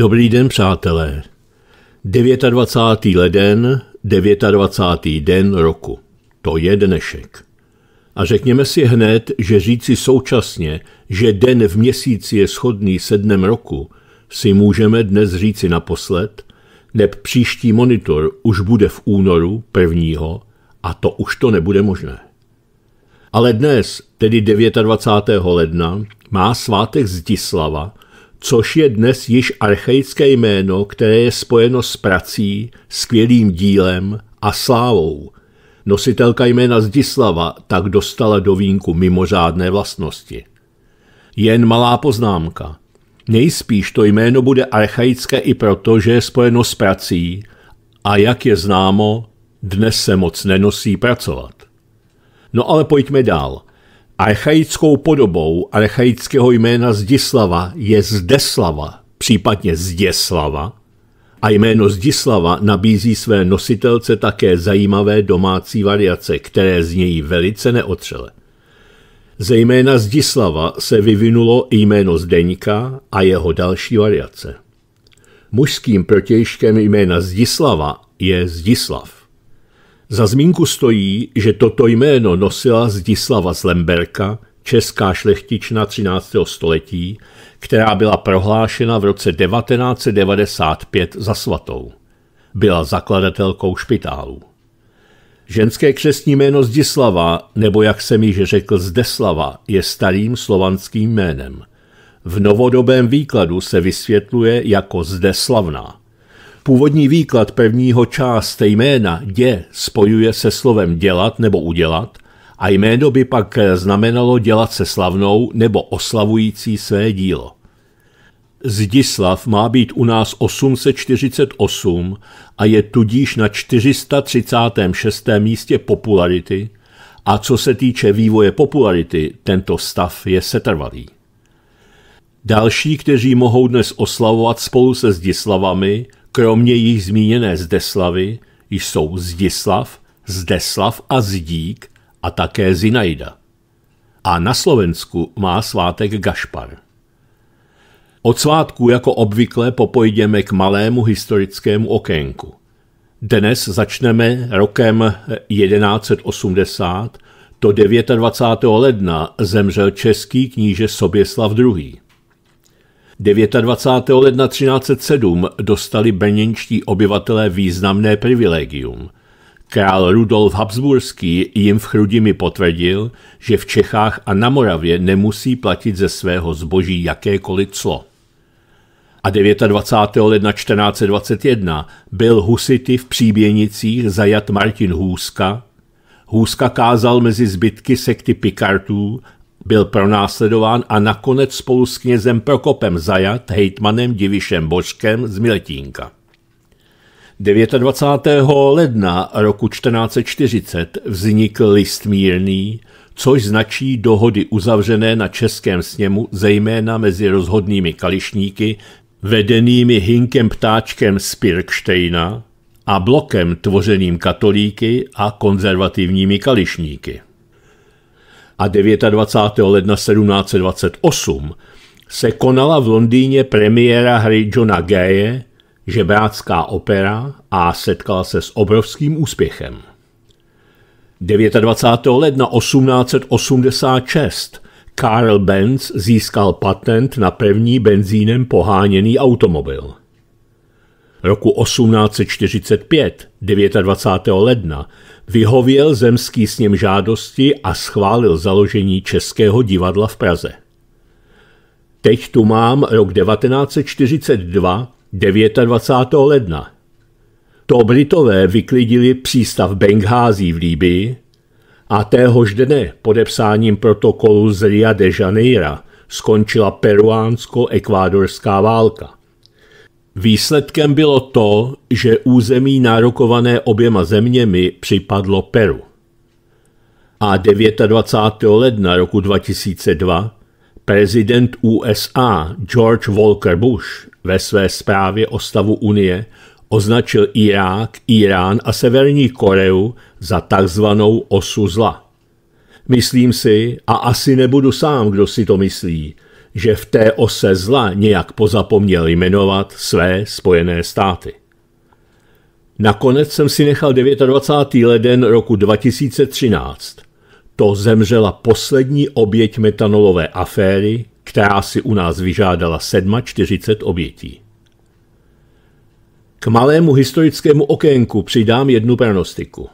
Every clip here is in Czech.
Dobrý den, přátelé. 29. leden, 29. den roku. To je dnešek. A řekněme si hned, že říci současně, že den v měsíci je shodný se dnem roku, si můžeme dnes říci naposled, neb příští monitor už bude v únoru prvního a to už to nebude možné. Ale dnes, tedy 29. ledna, má svátek Zdislava – což je dnes již archaické jméno, které je spojeno s prací, skvělým dílem a slávou. Nositelka jména Zdislava tak dostala do vínku mimořádné vlastnosti. Jen malá poznámka. Nejspíš to jméno bude archaické i proto, že je spojeno s prací a jak je známo, dnes se moc nenosí pracovat. No ale pojďme dál – Archaickou podobou archaického jména Zdislava je Zdeslava, případně Zděslava, a jméno Zdislava nabízí své nositelce také zajímavé domácí variace, které z něj velice neotřele. Ze jména Zdislava se vyvinulo i jméno Zdeňka a jeho další variace. Mužským protějškem jména Zdislava je Zdislav. Za zmínku stojí, že toto jméno nosila Zdislava z Lemberka, česká šlechtična 13. století, která byla prohlášena v roce 1995 za svatou. Byla zakladatelkou špitálů. Ženské křesní jméno Zdislava, nebo jak jsem již řekl Zdeslava, je starým slovanským jménem. V novodobém výkladu se vysvětluje jako Zdeslavná. Původní výklad pevního část jména dě spojuje se slovem dělat nebo udělat a jméno by pak znamenalo dělat se slavnou nebo oslavující své dílo. Zdislav má být u nás 848 a je tudíž na 436. místě popularity a co se týče vývoje popularity, tento stav je setrvalý. Další, kteří mohou dnes oslavovat spolu se Zdislavami, Kromě jich zmíněné Zdeslavy jsou Zdislav, Zdeslav a Zdík a také Zinaida. A na Slovensku má svátek Gašpar. Od svátku jako obvykle popojdeme k malému historickému okénku. Dnes začneme rokem 1180, to 29. ledna zemřel český kníže Soběslav II. 29. ledna 1307 dostali brněnští obyvatelé významné privilegium. Král Rudolf Habsburský jim v Chrudimi potvrdil, že v Čechách a na Moravě nemusí platit ze svého zboží jakékoliv clo. A 29. ledna 1421 byl husity v Příběnicích zajat Martin Hůzka. Hůzka kázal mezi zbytky sekty Pikartů byl pronásledován a nakonec spolu s knězem Prokopem Zajat, hejtmanem Divišem Božkem z Miletínka. 29. ledna roku 1440 vznikl list mírný, což značí dohody uzavřené na Českém sněmu, zejména mezi rozhodnými kališníky, vedenými Hinkem Ptáčkem z Pirkštejna a blokem tvořeným katolíky a konzervativními kališníky a 29. ledna 1728 se konala v Londýně premiéra hry Johna Gaye, žebrácká opera a setkala se s obrovským úspěchem. 29. ledna 1886 Karl Benz získal patent na první benzínem poháněný automobil. Roku 1845, 29. ledna, vyhověl zemský sněm žádosti a schválil založení Českého divadla v Praze. Teď tu mám rok 1942, 29. ledna. To Britové vyklidili přístav Benghází v Líbii a téhož dne podepsáním protokolu z Ria de Janeira skončila peruánsko-ekvádorská válka. Výsledkem bylo to, že území nárokované oběma zeměmi připadlo Peru. A 29. ledna roku 2002 prezident USA George Walker Bush ve své zprávě o stavu Unie označil Irák, Irán a Severní Koreu za takzvanou osu zla. Myslím si, a asi nebudu sám, kdo si to myslí, že v té ose zla nějak pozapomněl jmenovat své spojené státy. Nakonec jsem si nechal 29. leden roku 2013. To zemřela poslední oběť metanolové aféry, která si u nás vyžádala 47 obětí. K malému historickému okénku přidám jednu pranostiku.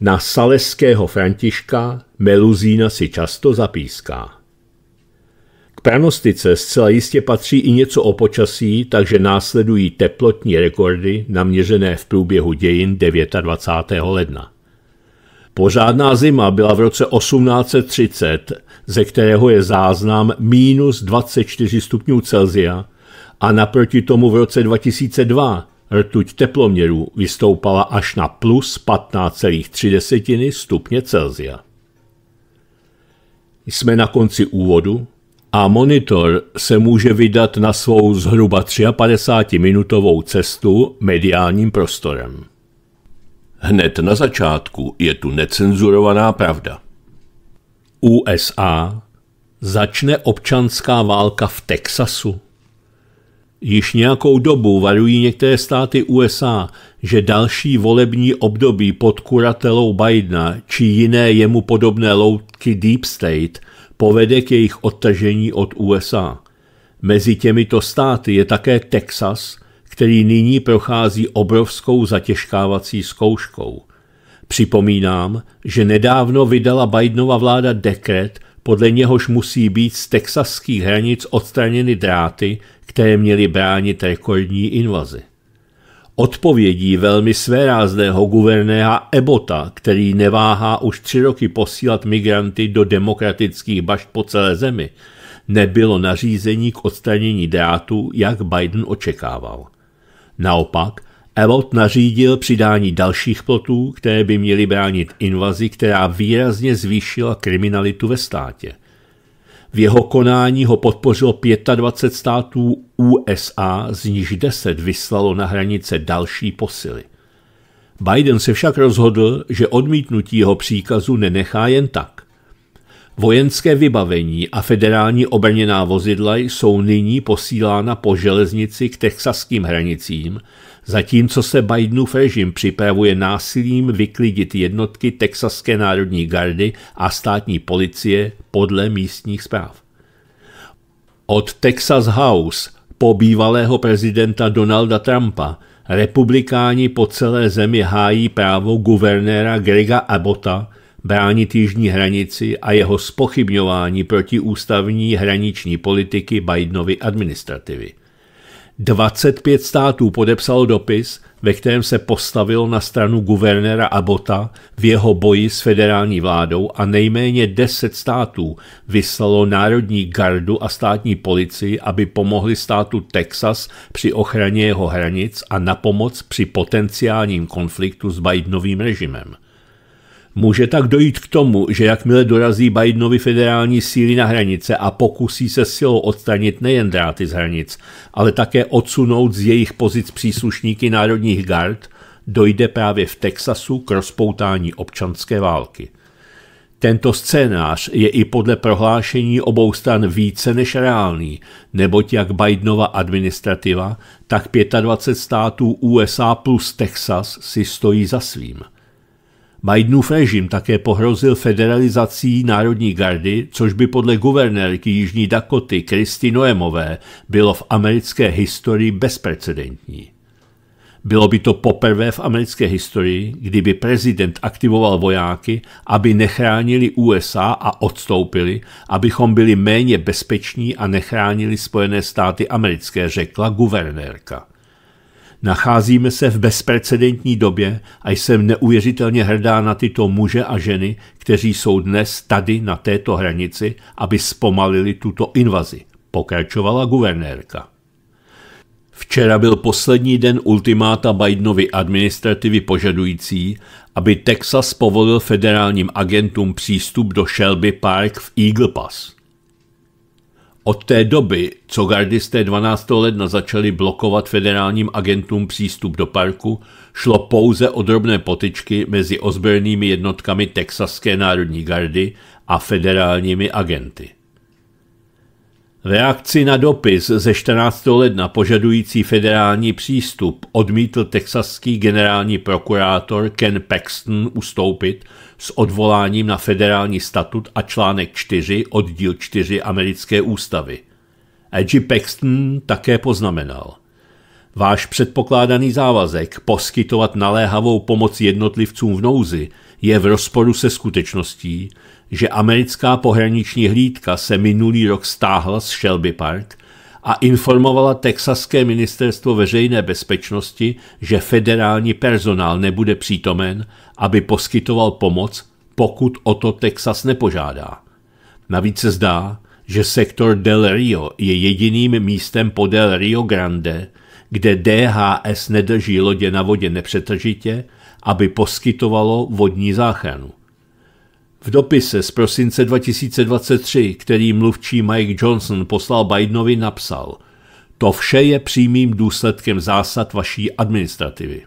Na saleského Františka Meluzína si často zapíská pranostice zcela jistě patří i něco o počasí, takže následují teplotní rekordy naměřené v průběhu dějin 29. ledna. Pořádná zima byla v roce 1830, ze kterého je záznam minus 24 stupňů Celzia a naproti tomu v roce 2002 rtuť teploměrů vystoupala až na plus 15,3 stupně Celzia. Jsme na konci úvodu, a monitor se může vydat na svou zhruba 53-minutovou cestu mediálním prostorem. Hned na začátku je tu necenzurovaná pravda. USA začne občanská válka v Texasu. Již nějakou dobu varují některé státy USA, že další volební období pod kuratelou Bidena či jiné jemu podobné loutky Deep State – povede k jejich odtažení od USA. Mezi těmito státy je také Texas, který nyní prochází obrovskou zatěžkávací zkouškou. Připomínám, že nedávno vydala Bidenova vláda dekret, podle něhož musí být z texaských hranic odstraněny dráty, které měly bránit rekordní invazi. Odpovědí velmi svérázného guvernéra Ebota, který neváhá už tři roky posílat migranty do demokratických bašt po celé zemi, nebylo nařízení k odstranění drátu, jak Biden očekával. Naopak, Ebot nařídil přidání dalších plotů, které by měly bránit invazi, která výrazně zvýšila kriminalitu ve státě – v jeho konání ho podpořilo 25 států USA, z níž 10 vyslalo na hranice další posily. Biden se však rozhodl, že odmítnutí jeho příkazu nenechá jen tak. Vojenské vybavení a federální obrněná vozidla jsou nyní posílána po železnici k texaským hranicím, Zatímco se Bidenův režim připravuje násilím vyklidit jednotky Texaské národní gardy a státní policie podle místních zpráv. Od Texas House po bývalého prezidenta Donalda Trumpa republikáni po celé zemi hájí právo guvernéra Grega Abota bránit jižní hranici a jeho spochybňování protiústavní hraniční politiky Bidenovy administrativy. 25 států podepsal dopis, ve kterém se postavil na stranu guvernéra Abota v jeho boji s federální vládou a nejméně 10 států vyslalo Národní gardu a státní policii, aby pomohli státu Texas při ochraně jeho hranic a na pomoc při potenciálním konfliktu s Bidenovým režimem. Může tak dojít k tomu, že jakmile dorazí Bidenovi federální síly na hranice a pokusí se silou odstranit nejen dráty z hranic, ale také odsunout z jejich pozic příslušníky národních gard, dojde právě v Texasu k rozpoutání občanské války. Tento scénář je i podle prohlášení obou stran více než reálný, neboť jak Bidenova administrativa, tak 25 států USA plus Texas si stojí za svým – Bidenův režim také pohrozil federalizací Národní gardy, což by podle guvernérky Jižní Dakoty Kristy Noemové bylo v americké historii bezprecedentní. Bylo by to poprvé v americké historii, kdyby prezident aktivoval vojáky, aby nechránili USA a odstoupili, abychom byli méně bezpeční a nechránili Spojené státy americké, řekla guvernérka. Nacházíme se v bezprecedentní době a jsem neuvěřitelně hrdá na tyto muže a ženy, kteří jsou dnes tady na této hranici, aby zpomalili tuto invazi, pokračovala guvernérka. Včera byl poslední den ultimáta Bidenovy administrativy požadující, aby Texas povolil federálním agentům přístup do Shelby Park v Eagle Pass. Od té doby, co gardisté 12. ledna začali blokovat federálním agentům přístup do parku, šlo pouze o drobné potyčky mezi ozbrojenými jednotkami Texaské národní gardy a federálními agenty. V reakci na dopis ze 14. ledna požadující federální přístup odmítl texaský generální prokurátor Ken Paxton ustoupit s odvoláním na federální statut a článek 4 oddíl 4 americké ústavy. Edgy Paxton také poznamenal. Váš předpokládaný závazek poskytovat naléhavou pomoc jednotlivcům v nouzi je v rozporu se skutečností, že americká pohraniční hlídka se minulý rok stáhla z Shelby Park a informovala texaské ministerstvo veřejné bezpečnosti, že federální personál nebude přítomen, aby poskytoval pomoc, pokud o to Texas nepožádá. Navíc se zdá, že sektor Del Rio je jediným místem podél Rio Grande, kde DHS nedrží lodě na vodě nepřetržitě, aby poskytovalo vodní záchranu. V dopise z prosince 2023, který mluvčí Mike Johnson poslal Bidenovi, napsal To vše je přímým důsledkem zásad vaší administrativy.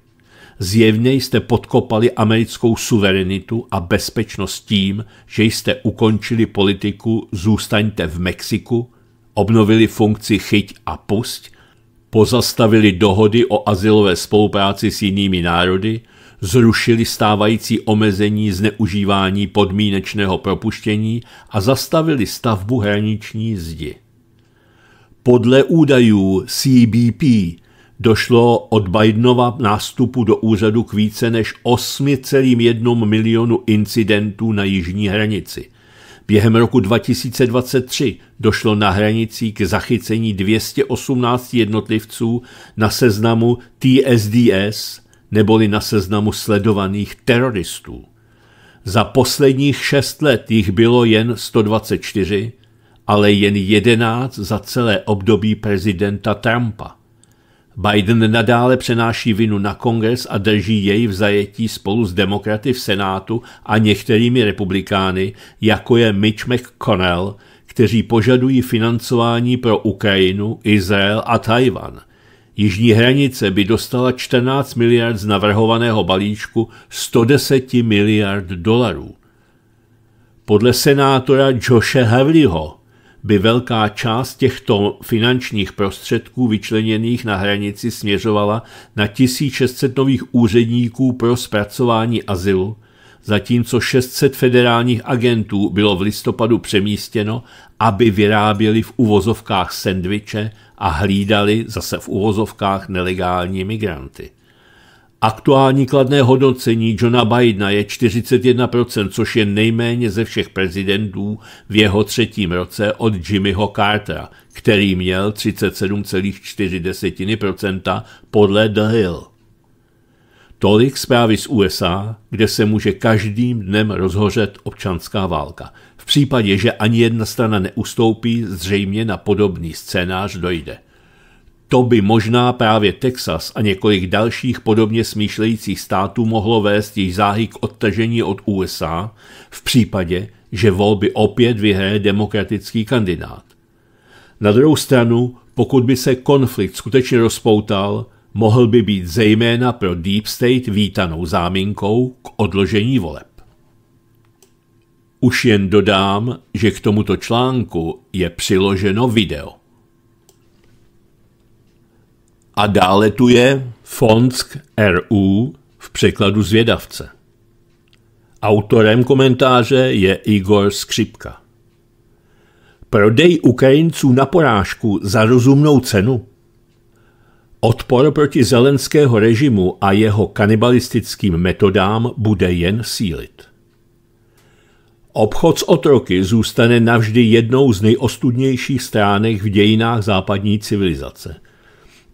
Zjevně jste podkopali americkou suverenitu a bezpečnost tím, že jste ukončili politiku zůstaňte v Mexiku, obnovili funkci chyť a pusť, pozastavili dohody o asilové spolupráci s jinými národy zrušili stávající omezení zneužívání podmínečného propuštění a zastavili stavbu hraniční zdi. Podle údajů CBP došlo od Bidenova nástupu do úřadu k více než 8,1 milionu incidentů na jižní hranici. Během roku 2023 došlo na hranici k zachycení 218 jednotlivců na seznamu TSDS – neboli na seznamu sledovaných teroristů. Za posledních šest let jich bylo jen 124, ale jen 11 za celé období prezidenta Trumpa. Biden nadále přenáší vinu na kongres a drží jej v zajetí spolu s demokraty v Senátu a některými republikány, jako je Mitch McConnell, kteří požadují financování pro Ukrajinu, Izrael a Tajvan – Jižní hranice by dostala 14 miliard z navrhovaného balíčku 110 miliard dolarů. Podle senátora Joshe Havliho by velká část těchto finančních prostředků vyčleněných na hranici směřovala na 1600 nových úředníků pro zpracování azylu, zatímco 600 federálních agentů bylo v listopadu přemístěno, aby vyráběli v uvozovkách sendviče a hlídali zase v uvozovkách nelegální migranty. Aktuální kladné hodnocení Johna Bidena je 41%, což je nejméně ze všech prezidentů v jeho třetím roce od Jimmyho Cartera, který měl 37,4% podle The Hill. Tolik zprávy z USA, kde se může každým dnem rozhořet občanská válka. V případě, že ani jedna strana neustoupí, zřejmě na podobný scénář dojde. To by možná právě Texas a několik dalších podobně smýšlejících států mohlo vést jejich záhy k odtažení od USA v případě, že volby opět vyhraje demokratický kandidát. Na druhou stranu, pokud by se konflikt skutečně rozpoutal, mohl by být zejména pro Deep State vítanou záminkou k odložení voleb. Už jen dodám, že k tomuto článku je přiloženo video. A dále tu je Fonsk RU v překladu zvědavce. Autorem komentáře je Igor Skřipka. Prodej Ukrajinců na porážku za rozumnou cenu Odpor proti zelenského režimu a jeho kanibalistickým metodám bude jen sílit. Obchod s otroky zůstane navždy jednou z nejostudnějších stránek v dějinách západní civilizace.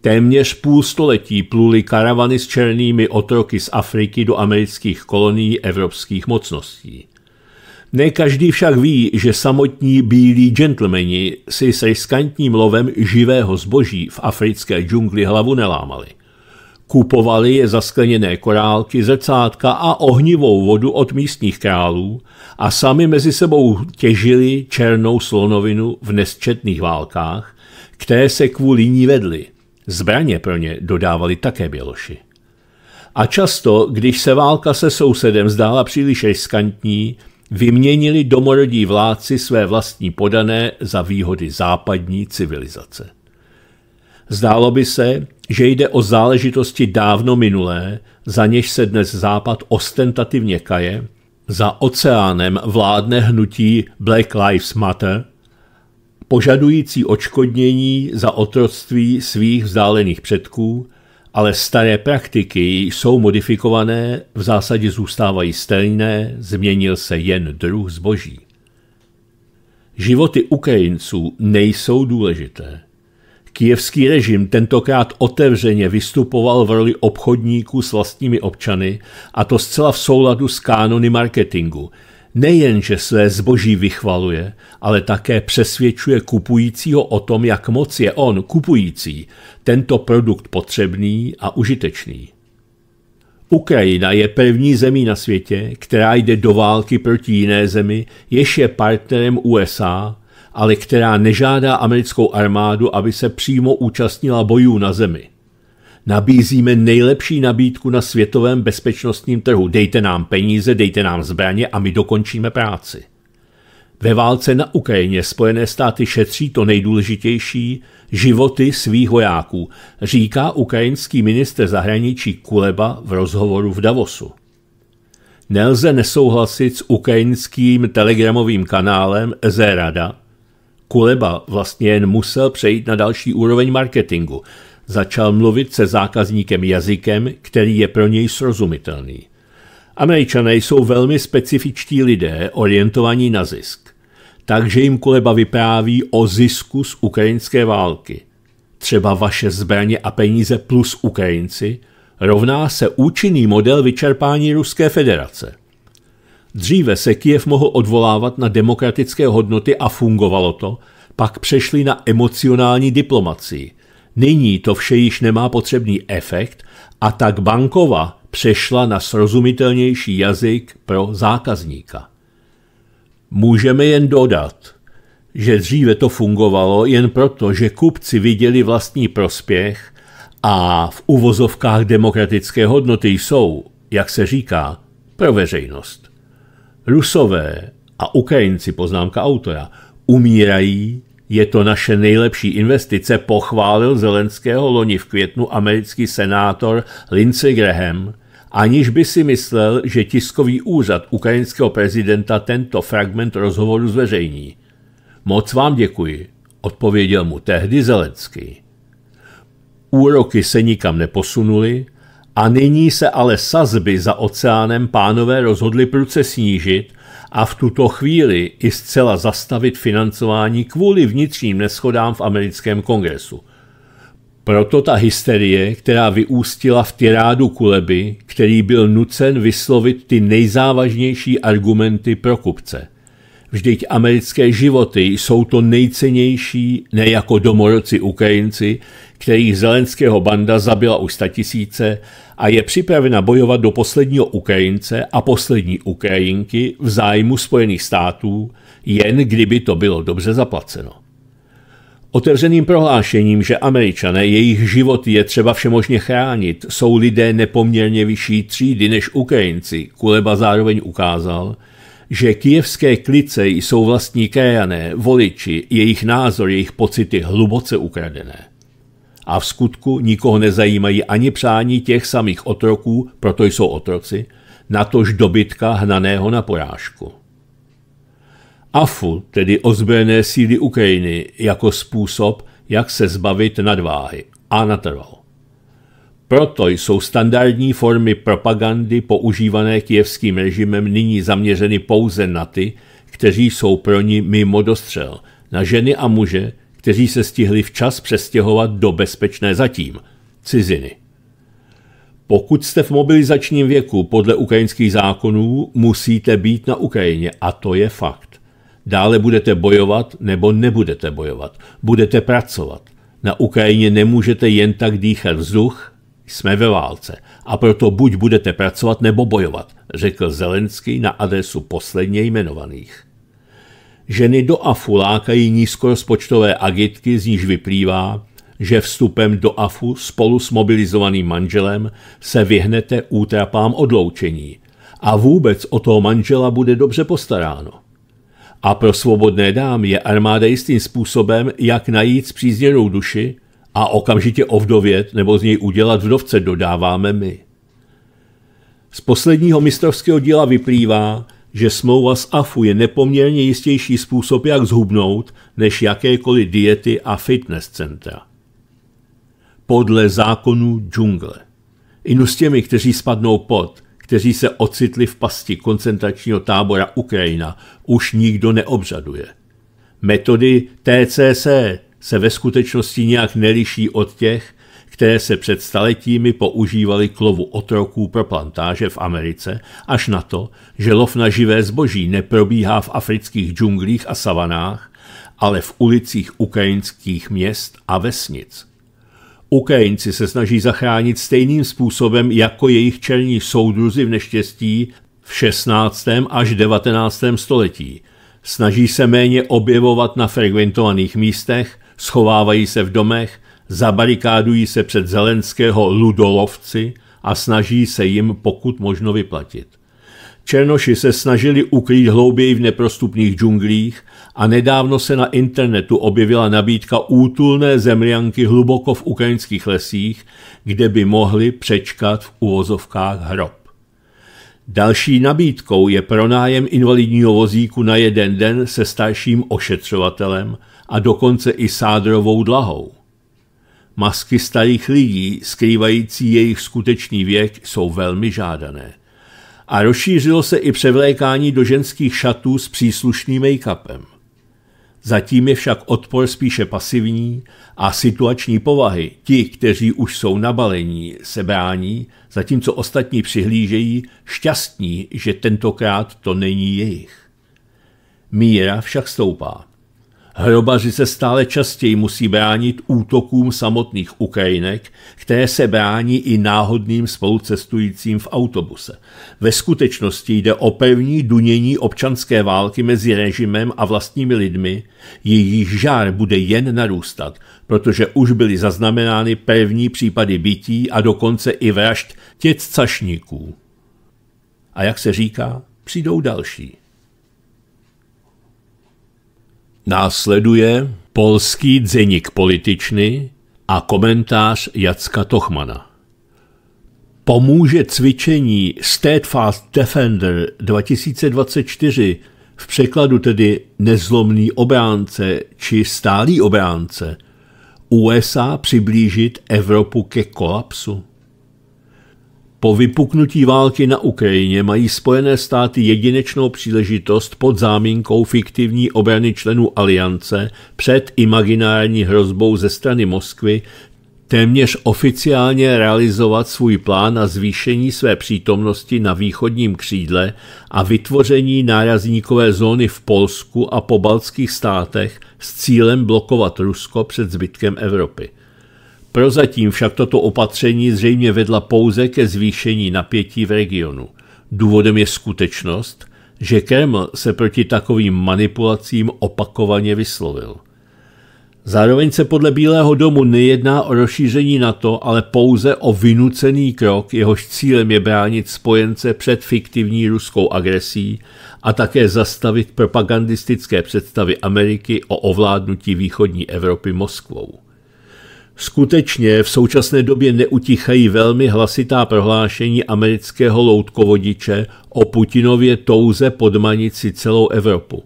Téměř půl století pluli karavany s černými otroky z Afriky do amerických kolonií evropských mocností – ne každý však ví, že samotní bílí gentlemani si se riskantním lovem živého zboží v africké džungli hlavu nelámali. Kupovali je zaskleněné korálky, zrcátka a ohnivou vodu od místních králů a sami mezi sebou těžili černou slonovinu v nesčetných válkách, které se kvůli ní vedly. Zbraně pro ně dodávali také Běloši. A často, když se válka se sousedem zdála příliš riskantní, vyměnili domorodí vládci své vlastní podané za výhody západní civilizace. Zdálo by se, že jde o záležitosti dávno minulé, za něž se dnes Západ ostentativně kaje, za oceánem vládne hnutí Black Lives Matter, požadující očkodnění za otroctví svých vzdálených předků, ale staré praktiky jsou modifikované, v zásadě zůstávají stejné, změnil se jen druh zboží. Životy Ukrajinců nejsou důležité. Kijevský režim tentokrát otevřeně vystupoval v roli obchodníků s vlastními občany a to zcela v souladu s kánony marketingu – Nejenže své zboží vychvaluje, ale také přesvědčuje kupujícího o tom, jak moc je on, kupující, tento produkt potřebný a užitečný. Ukrajina je první zemí na světě, která jde do války proti jiné zemi, jež je partnerem USA, ale která nežádá americkou armádu, aby se přímo účastnila bojů na zemi. Nabízíme nejlepší nabídku na světovém bezpečnostním trhu. Dejte nám peníze, dejte nám zbraně a my dokončíme práci. Ve válce na Ukrajině Spojené státy šetří to nejdůležitější životy svých vojáků, říká ukrajinský minister zahraničí Kuleba v rozhovoru v Davosu. Nelze nesouhlasit s ukrajinským telegramovým kanálem Zerada. Kuleba vlastně jen musel přejít na další úroveň marketingu – Začal mluvit se zákazníkem jazykem, který je pro něj srozumitelný. Američané jsou velmi specifičtí lidé orientovaní na zisk. Takže jim Kuleba vypráví o zisku z ukrajinské války. Třeba vaše zbraně a peníze plus Ukrajinci rovná se účinný model vyčerpání Ruské federace. Dříve se Kiev mohl odvolávat na demokratické hodnoty a fungovalo to, pak přešli na emocionální diplomacii, Nyní to vše již nemá potřebný efekt a tak bankova přešla na srozumitelnější jazyk pro zákazníka. Můžeme jen dodat, že dříve to fungovalo jen proto, že kupci viděli vlastní prospěch a v uvozovkách demokratické hodnoty jsou, jak se říká, pro veřejnost. Rusové a Ukrajinci, poznámka autora, umírají je to naše nejlepší investice, pochválil Zelenského loni v květnu americký senátor Lindsey Graham, aniž by si myslel, že tiskový úřad ukrajinského prezidenta tento fragment rozhovoru zveřejní. Moc vám děkuji, odpověděl mu tehdy Zelenský. Úroky se nikam neposunuly a nyní se ale sazby za oceánem pánové rozhodli pruce snížit a v tuto chvíli i zcela zastavit financování kvůli vnitřním neschodám v americkém kongresu. Proto ta hysterie, která vyústila v tirádu Kuleby, který byl nucen vyslovit ty nejzávažnější argumenty pro kupce. Vždyť americké životy jsou to nejcennější, ne jako Ukrajinci, kterých Zelenského banda zabila už tisíce a je připravena bojovat do posledního Ukrajince a poslední Ukrajinky v zájmu Spojených států, jen kdyby to bylo dobře zaplaceno. Otevřeným prohlášením, že američané jejich život je třeba všemožně chránit, jsou lidé nepoměrně vyšší třídy než Ukrajinci, Kuleba zároveň ukázal, že kijevské klice jsou vlastní krajané, voliči, jejich názor, jejich pocity hluboce ukradené a v skutku nikoho nezajímají ani přání těch samých otroků, proto jsou otroci, natož dobytka hnaného na porážku. AFU, tedy ozbrojené síly Ukrajiny, jako způsob, jak se zbavit nadváhy a natrvalo. Proto jsou standardní formy propagandy používané kijevským režimem nyní zaměřeny pouze na ty, kteří jsou pro ní mimo dostřel, na ženy a muže, kteří se stihli včas přestěhovat do bezpečné zatím ciziny. Pokud jste v mobilizačním věku podle ukrajinských zákonů, musíte být na Ukrajině a to je fakt. Dále budete bojovat nebo nebudete bojovat. Budete pracovat. Na Ukrajině nemůžete jen tak dýchat vzduch, jsme ve válce a proto buď budete pracovat nebo bojovat, řekl Zelenský na adresu posledně jmenovaných. Ženy do AFu lákají nízkorozpočtové agitky, z níž vyplývá, že vstupem do AFu spolu s mobilizovaným manželem se vyhnete útrapám odloučení a vůbec o toho manžela bude dobře postaráno. A pro svobodné dámy je armáda jistým způsobem, jak najít zpřízněnou duši a okamžitě ovdovět nebo z něj udělat vdovce, dodáváme my. Z posledního mistrovského díla vyplývá, že smlouva s AFU je nepoměrně jistější způsob, jak zhubnout, než jakékoliv diety a fitness centra. Podle zákonů džungle. Inu s těmi, kteří spadnou pod, kteří se ocitli v pasti koncentračního tábora Ukrajina, už nikdo neobřaduje. Metody TCC se ve skutečnosti nějak neliší od těch, které se před staletími používaly k lovu otroků pro plantáže v Americe, až na to, že lov na živé zboží neprobíhá v afrických džunglích a savanách, ale v ulicích ukrajinských měst a vesnic. Ukrajinci se snaží zachránit stejným způsobem jako jejich černí soudruzi v neštěstí v 16. až 19. století. Snaží se méně objevovat na frekventovaných místech, schovávají se v domech, zabarikádují se před Zelenského ludolovci a snaží se jim pokud možno vyplatit. Černoši se snažili ukrýt hlouběji v neprostupných džunglích a nedávno se na internetu objevila nabídka útulné zemlianky hluboko v ukrajinských lesích, kde by mohli přečkat v uvozovkách hrob. Další nabídkou je pronájem invalidního vozíku na jeden den se starším ošetřovatelem a dokonce i sádrovou dlahou. Masky starých lidí, skrývající jejich skutečný věk, jsou velmi žádané. A rozšířilo se i převlékání do ženských šatů s příslušným make-upem. Zatím je však odpor spíše pasivní a situační povahy, ti, kteří už jsou nabalení, se brání, zatímco ostatní přihlížejí, šťastní, že tentokrát to není jejich. Míra však stoupá. Hrobaři se stále častěji musí bránit útokům samotných Ukrajinek, které se brání i náhodným spolucestujícím v autobuse. Ve skutečnosti jde o první dunění občanské války mezi režimem a vlastními lidmi, jejich žár bude jen narůstat, protože už byly zaznamenány první případy bytí a dokonce i vražd těc cašníků. A jak se říká, přijdou další. Následuje polský dzeník političny a komentář Jacka Tochmana. Pomůže cvičení Steadfast Defender 2024 v překladu tedy nezlomný obránce či stálý obránce USA přiblížit Evropu ke kolapsu? Po vypuknutí války na Ukrajině mají Spojené státy jedinečnou příležitost pod záminkou fiktivní obrany členů aliance před imaginární hrozbou ze strany Moskvy téměř oficiálně realizovat svůj plán na zvýšení své přítomnosti na východním křídle a vytvoření nárazníkové zóny v Polsku a po baltských státech s cílem blokovat Rusko před zbytkem Evropy. Prozatím však toto opatření zřejmě vedla pouze ke zvýšení napětí v regionu. Důvodem je skutečnost, že Kreml se proti takovým manipulacím opakovaně vyslovil. Zároveň se podle Bílého domu nejedná o rozšíření NATO, ale pouze o vynucený krok, jehož cílem je bránit spojence před fiktivní ruskou agresí a také zastavit propagandistické představy Ameriky o ovládnutí východní Evropy Moskvou. Skutečně v současné době neutichají velmi hlasitá prohlášení amerického loutkovodiče o Putinově touze podmanit si celou Evropu.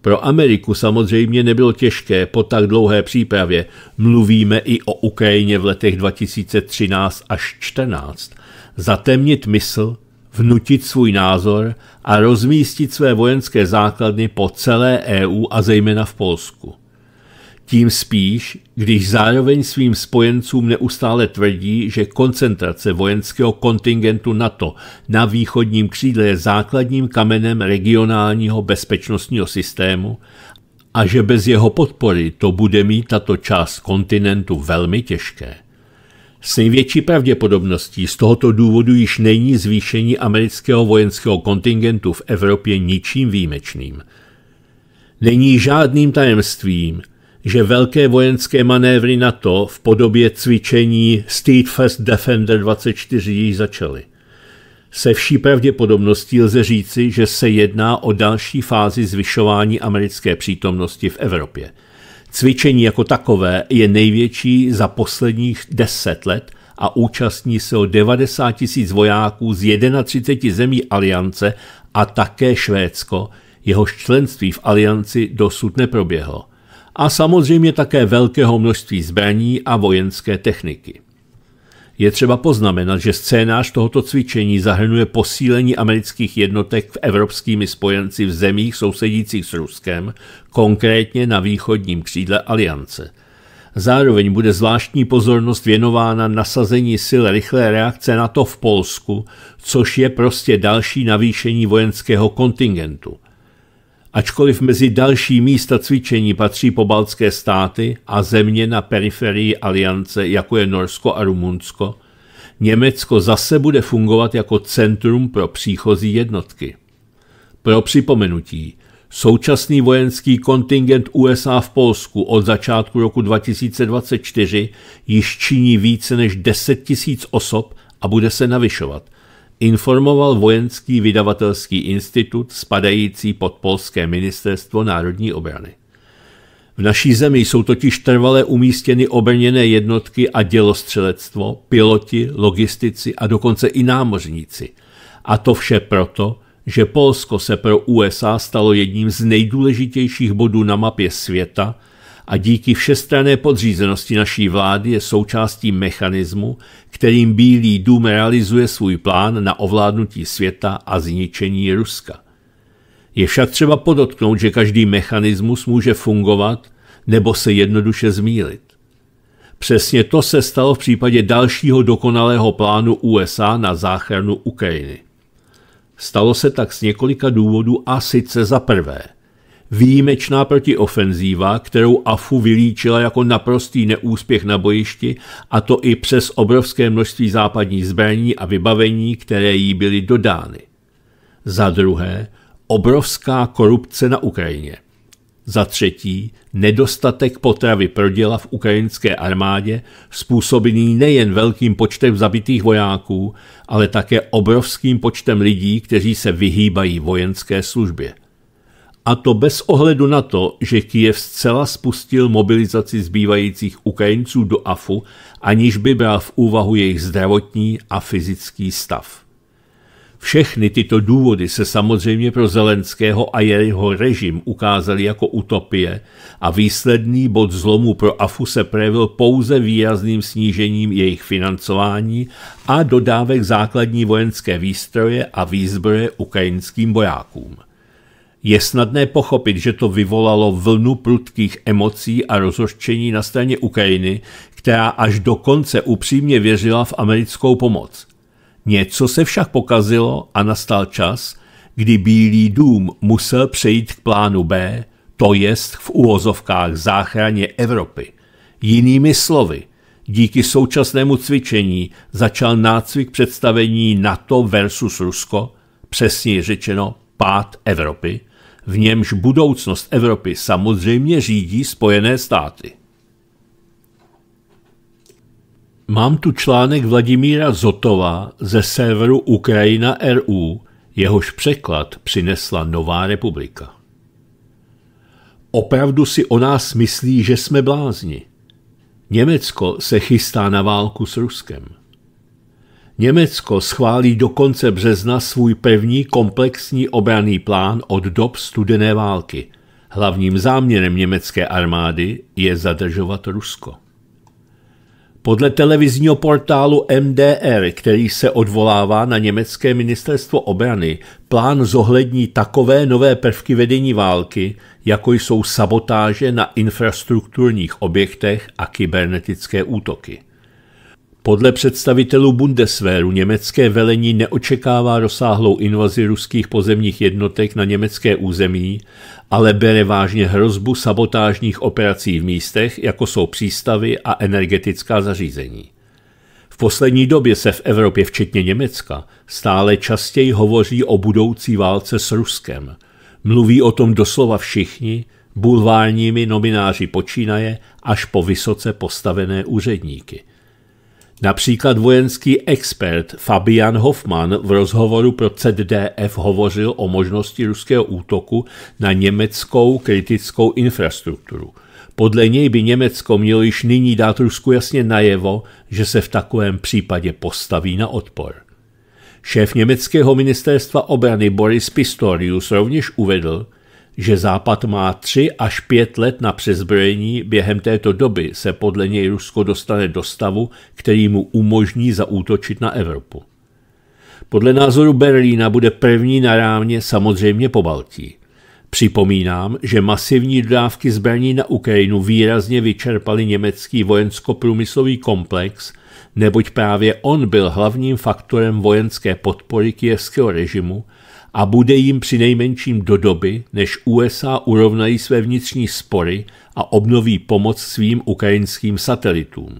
Pro Ameriku samozřejmě nebylo těžké po tak dlouhé přípravě, mluvíme i o Ukrajině v letech 2013 až 14, zatemnit mysl, vnutit svůj názor a rozmístit své vojenské základny po celé EU a zejména v Polsku. Tím spíš, když zároveň svým spojencům neustále tvrdí, že koncentrace vojenského kontingentu NATO na východním křídle je základním kamenem regionálního bezpečnostního systému a že bez jeho podpory to bude mít tato část kontinentu velmi těžké. S největší pravděpodobností z tohoto důvodu již není zvýšení amerického vojenského kontingentu v Evropě ničím výjimečným. Není žádným tajemstvím, že velké vojenské manévry NATO v podobě cvičení Steadfast Defender 24 již začaly. Se vší pravděpodobností lze říci, že se jedná o další fázi zvyšování americké přítomnosti v Evropě. Cvičení jako takové je největší za posledních deset let a účastní se o 90 tisíc vojáků z 31 zemí aliance a také Švédsko, jehož členství v alianci dosud neproběhlo a samozřejmě také velkého množství zbraní a vojenské techniky. Je třeba poznamenat, že scénář tohoto cvičení zahrnuje posílení amerických jednotek v evropskými spojenci v zemích sousedících s Ruskem, konkrétně na východním křídle aliance. Zároveň bude zvláštní pozornost věnována nasazení sil rychlé reakce NATO v Polsku, což je prostě další navýšení vojenského kontingentu – Ačkoliv mezi další místa cvičení patří pobaltské státy a země na periferii aliance, jako je Norsko a Rumunsko, Německo zase bude fungovat jako centrum pro příchozí jednotky. Pro připomenutí, současný vojenský kontingent USA v Polsku od začátku roku 2024 již činí více než 10 000 osob a bude se navyšovat – informoval Vojenský vydavatelský institut spadající pod Polské ministerstvo národní obrany. V naší zemi jsou totiž trvale umístěny obrněné jednotky a dělostřelectvo, piloti, logistici a dokonce i námořníci. A to vše proto, že Polsko se pro USA stalo jedním z nejdůležitějších bodů na mapě světa – a díky všestrané podřízenosti naší vlády je součástí mechanismu, kterým Bílý dům realizuje svůj plán na ovládnutí světa a zničení Ruska. Je však třeba podotknout, že každý mechanismus může fungovat nebo se jednoduše zmílit. Přesně to se stalo v případě dalšího dokonalého plánu USA na záchranu Ukrajiny. Stalo se tak z několika důvodů a sice za prvé – Výjimečná protiofenzíva, kterou AFU vylíčila jako naprostý neúspěch na bojišti, a to i přes obrovské množství západní zbraní a vybavení, které jí byly dodány. Za druhé, obrovská korupce na Ukrajině. Za třetí, nedostatek potravy pro děla v ukrajinské armádě, způsobený nejen velkým počtem zabitých vojáků, ale také obrovským počtem lidí, kteří se vyhýbají vojenské službě. A to bez ohledu na to, že Kijev zcela spustil mobilizaci zbývajících Ukrajinců do AFu, aniž by bral v úvahu jejich zdravotní a fyzický stav. Všechny tyto důvody se samozřejmě pro Zelenského a jeho režim ukázaly jako utopie a výsledný bod zlomu pro AFU se projevil pouze výrazným snížením jejich financování a dodávek základní vojenské výstroje a výzbroje ukrajinským vojákům – je snadné pochopit, že to vyvolalo vlnu prudkých emocí a rozhořčení na straně Ukrajiny, která až do konce upřímně věřila v americkou pomoc. Něco se však pokazilo a nastal čas, kdy Bílý dům musel přejít k plánu B, to jest v úvozovkách záchraně Evropy. Jinými slovy, díky současnému cvičení začal nácvik představení NATO versus Rusko, přesněji řečeno pád Evropy, v němž budoucnost Evropy samozřejmě řídí Spojené státy. Mám tu článek Vladimíra Zotova ze serveru Ukrajina RU, jehož překlad přinesla Nová republika. Opravdu si o nás myslí, že jsme blázni. Německo se chystá na válku s Ruskem. Německo schválí do konce března svůj pevný komplexní obranný plán od dob studené války. Hlavním záměrem německé armády je zadržovat Rusko. Podle televizního portálu MDR, který se odvolává na německé ministerstvo obrany, plán zohlední takové nové prvky vedení války, jako jsou sabotáže na infrastrukturních objektech a kybernetické útoky. Podle představitelů Bundeswehru německé velení neočekává rozsáhlou invazi ruských pozemních jednotek na německé území, ale bere vážně hrozbu sabotážních operací v místech, jako jsou přístavy a energetická zařízení. V poslední době se v Evropě, včetně Německa, stále častěji hovoří o budoucí válce s Ruskem. Mluví o tom doslova všichni, bulvárními nomináři počínaje až po vysoce postavené úředníky – Například vojenský expert Fabian Hoffmann v rozhovoru pro CDF hovořil o možnosti ruského útoku na německou kritickou infrastrukturu. Podle něj by Německo mělo již nyní dát Rusku jasně najevo, že se v takovém případě postaví na odpor. Šéf německého ministerstva obrany Boris Pistorius rovněž uvedl, že Západ má 3 až 5 let na přezbrojení, během této doby se podle něj Rusko dostane do stavu, který mu umožní zaútočit na Evropu. Podle názoru Berlína bude první na rámě samozřejmě po Baltí. Připomínám, že masivní dodávky zbraní na Ukrajinu výrazně vyčerpaly německý vojensko-průmyslový komplex, neboť právě on byl hlavním faktorem vojenské podpory kijevského režimu – a bude jim při nejmenším do doby, než USA urovnají své vnitřní spory a obnoví pomoc svým ukrajinským satelitům.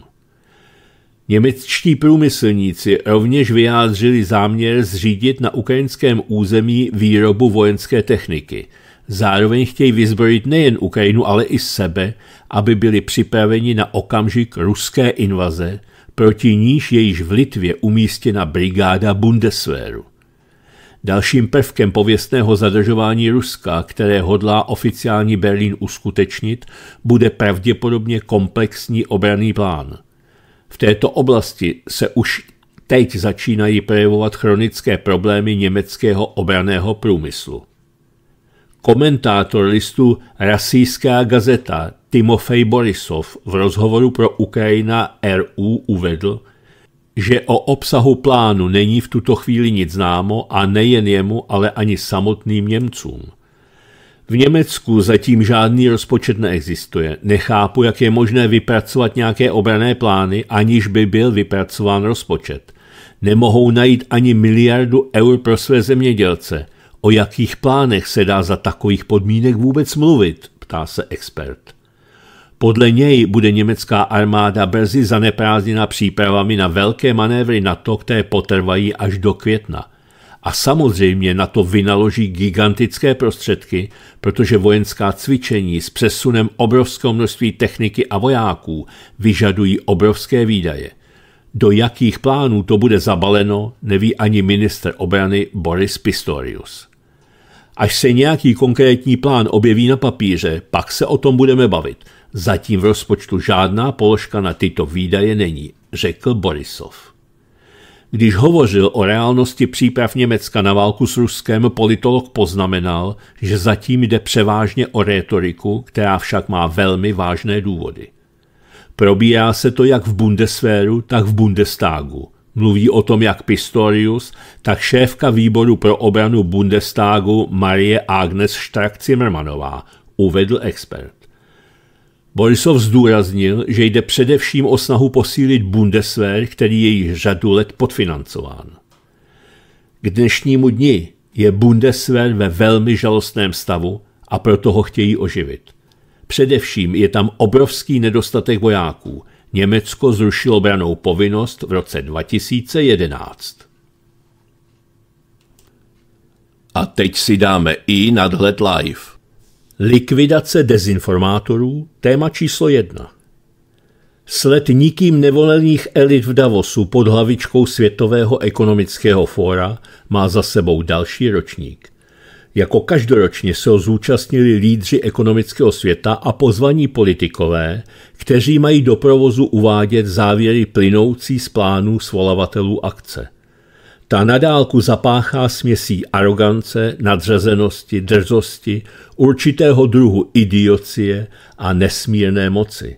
Němečtí průmyslníci rovněž vyjádřili záměr zřídit na ukrajinském území výrobu vojenské techniky. Zároveň chtějí vyzbrojit nejen Ukrajinu, ale i sebe, aby byli připraveni na okamžik ruské invaze, proti níž je již v Litvě umístěna brigáda Bundeswehru. Dalším prvkem pověstného zadržování Ruska, které hodlá oficiální Berlín uskutečnit, bude pravděpodobně komplexní obraný plán. V této oblasti se už teď začínají projevovat chronické problémy německého obraného průmyslu. Komentátor listu Rasijská gazeta Timofej Borisov v rozhovoru pro Ukrajina RU uvedl, že o obsahu plánu není v tuto chvíli nic známo a nejen jemu, ale ani samotným Němcům. V Německu zatím žádný rozpočet neexistuje. Nechápu, jak je možné vypracovat nějaké obrané plány, aniž by byl vypracován rozpočet. Nemohou najít ani miliardu eur pro své zemědělce. O jakých plánech se dá za takových podmínek vůbec mluvit, ptá se expert. Podle něj bude německá armáda brzy zaneprázdněna přípravami na velké manévry NATO, které potrvají až do května. A samozřejmě na to vynaloží gigantické prostředky, protože vojenská cvičení s přesunem obrovského množství techniky a vojáků vyžadují obrovské výdaje. Do jakých plánů to bude zabaleno, neví ani minister obrany Boris Pistorius. Až se nějaký konkrétní plán objeví na papíře, pak se o tom budeme bavit – Zatím v rozpočtu žádná položka na tyto výdaje není, řekl Borisov. Když hovořil o reálnosti příprav Německa na válku s Ruskem, politolog poznamenal, že zatím jde převážně o rétoriku, která však má velmi vážné důvody. Probírá se to jak v Bundesféru, tak v Bundestagu. Mluví o tom jak Pistorius, tak šéfka výboru pro obranu Bundestagu Marie Agnes Strack-Zimmermanová, uvedl expert. Borisov zdůraznil, že jde především o snahu posílit Bundeswehr, který je již řadu let podfinancován. K dnešnímu dni je Bundeswehr ve velmi žalostném stavu a proto ho chtějí oživit. Především je tam obrovský nedostatek vojáků. Německo zrušilo branou povinnost v roce 2011. A teď si dáme i nadhled live. Likvidace dezinformátorů, téma číslo jedna. Sled nikým nevolených elit v Davosu pod hlavičkou Světového ekonomického fóra má za sebou další ročník. Jako každoročně se ho zúčastnili lídři ekonomického světa a pozvaní politikové, kteří mají do provozu uvádět závěry plynoucí z plánů svolavatelů akce – ta nadálku zapáchá směsí arogance, nadřazenosti, drzosti, určitého druhu idiocie a nesmírné moci.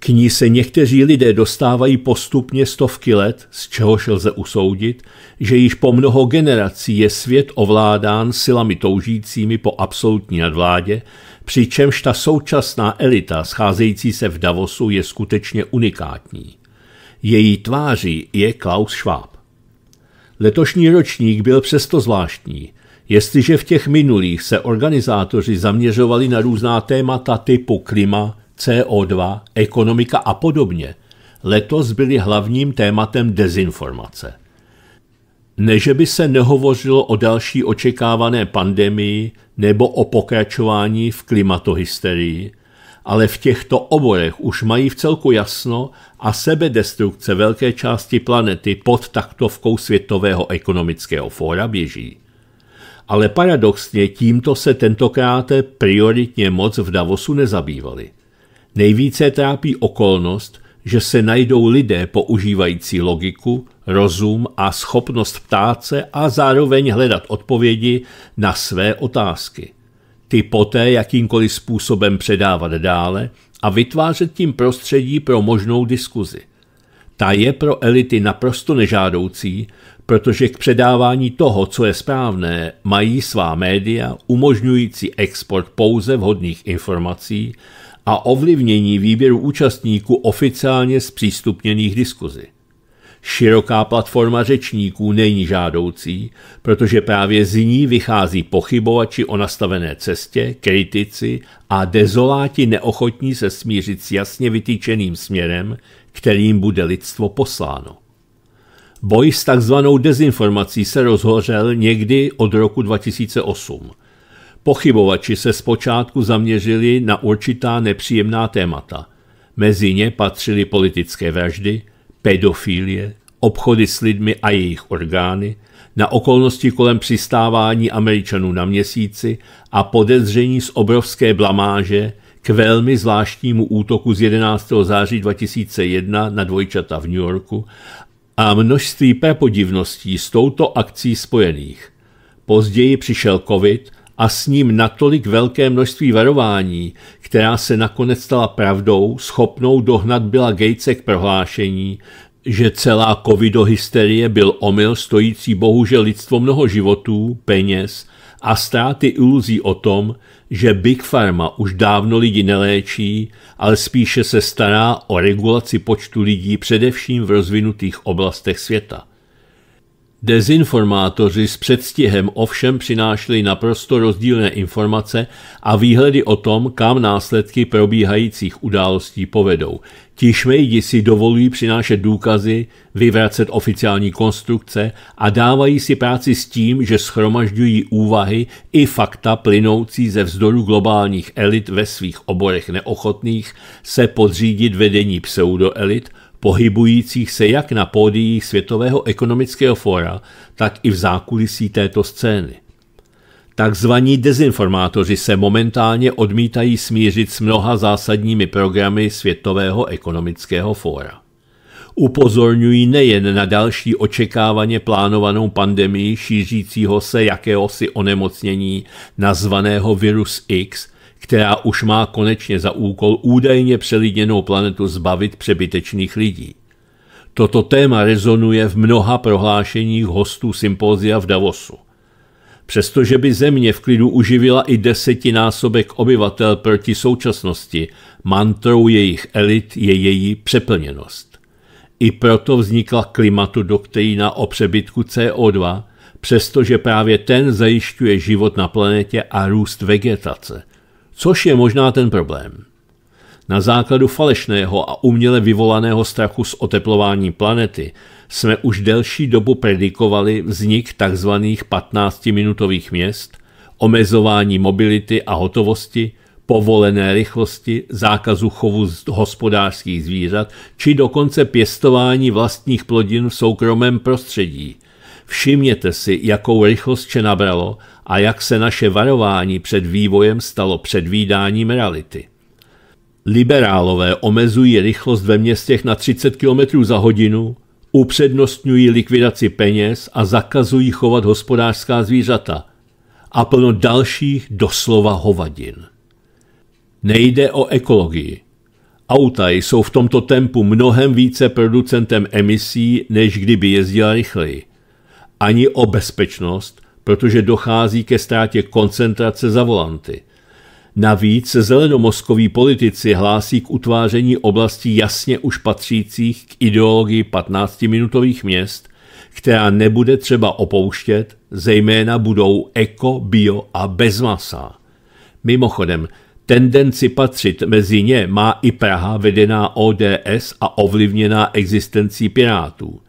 K ní se někteří lidé dostávají postupně stovky let, z čehož lze usoudit, že již po mnoho generací je svět ovládán silami toužícími po absolutní nadvládě, přičemž ta současná elita scházející se v Davosu je skutečně unikátní. Její tváří je Klaus Schwab. Letošní ročník byl přesto zvláštní. Jestliže v těch minulých se organizátoři zaměřovali na různá témata typu klima, CO2, ekonomika a podobně, letos byly hlavním tématem dezinformace. Neže by se nehovořilo o další očekávané pandemii nebo o pokračování v klimatohysterii, ale v těchto oborech už mají v celku jasno a sebedestrukce velké části planety pod taktovkou Světového ekonomického fóra běží. Ale paradoxně tímto se tentokrát prioritně moc v Davosu nezabývali. Nejvíce trápí okolnost, že se najdou lidé používající logiku, rozum a schopnost ptát se a zároveň hledat odpovědi na své otázky – ty poté jakýmkoliv způsobem předávat dále a vytvářet tím prostředí pro možnou diskuzi. Ta je pro elity naprosto nežádoucí, protože k předávání toho, co je správné, mají svá média umožňující export pouze vhodných informací a ovlivnění výběru účastníků oficiálně zpřístupněných diskuzi. Široká platforma řečníků není žádoucí, protože právě z ní vychází pochybovači o nastavené cestě, kritici a dezoláti neochotní se smířit s jasně vytýčeným směrem, kterým bude lidstvo posláno. Boj s takzvanou dezinformací se rozhořel někdy od roku 2008. Pochybovači se zpočátku zaměřili na určitá nepříjemná témata. Mezi ně patřily politické vraždy, pedofilie, obchody s lidmi a jejich orgány, na okolnosti kolem přistávání Američanů na měsíci a podezření z obrovské blamáže k velmi zvláštnímu útoku z 11. září 2001 na dvojčata v New Yorku a množství prapodivností s touto akcí spojených. Později přišel covid a s ním natolik velké množství varování, která se nakonec stala pravdou, schopnou dohnat byla Gatese k prohlášení, že celá covidohysterie byl omyl stojící bohužel lidstvo mnoho životů, peněz a ztráty iluzí o tom, že Big Pharma už dávno lidi neléčí, ale spíše se stará o regulaci počtu lidí především v rozvinutých oblastech světa – Dezinformátoři s předstihem ovšem přinášeli naprosto rozdílné informace a výhledy o tom, kam následky probíhajících událostí povedou. Ti šmejdi si dovolují přinášet důkazy, vyvracet oficiální konstrukce a dávají si práci s tím, že schromažďují úvahy i fakta plynoucí ze vzdoru globálních elit ve svých oborech neochotných se podřídit vedení pseudoelit – pohybujících se jak na pódiích Světového ekonomického fóra, tak i v zákulisí této scény. Takzvaní dezinformátoři se momentálně odmítají smířit s mnoha zásadními programy Světového ekonomického fóra. Upozorňují nejen na další očekávaně plánovanou pandemii šířícího se jakéhosi onemocnění nazvaného virus X – která už má konečně za úkol údajně přelidněnou planetu zbavit přebytečných lidí. Toto téma rezonuje v mnoha prohlášeních hostů sympózia v Davosu. Přestože by země v klidu uživila i desetinásobek obyvatel proti současnosti, mantrou jejich elit je její přeplněnost. I proto vznikla klimatu doktrína o přebytku CO2, přestože právě ten zajišťuje život na planetě a růst vegetace – což je možná ten problém. Na základu falešného a uměle vyvolaného strachu z oteplování planety jsme už delší dobu predikovali vznik tzv. 15-minutových měst, omezování mobility a hotovosti, povolené rychlosti, zákazu chovu hospodářských zvířat či dokonce pěstování vlastních plodin v soukromém prostředí. Všimněte si, jakou rychlost če nabralo a jak se naše varování před vývojem stalo předvídáním reality. Liberálové omezují rychlost ve městech na 30 km za hodinu, upřednostňují likvidaci peněz a zakazují chovat hospodářská zvířata a plno dalších doslova hovadin. Nejde o ekologii. Auta jsou v tomto tempu mnohem více producentem emisí, než kdyby jezdila rychleji. Ani o bezpečnost, protože dochází ke ztrátě koncentrace za volanty. Navíc zelenomoskoví politici hlásí k utváření oblastí jasně už patřících k ideologii 15-minutových měst, která nebude třeba opouštět, zejména budou eko, bio a bezmasa. Mimochodem, tendenci patřit mezi ně má i Praha vedená ODS a ovlivněná existencí Pirátů.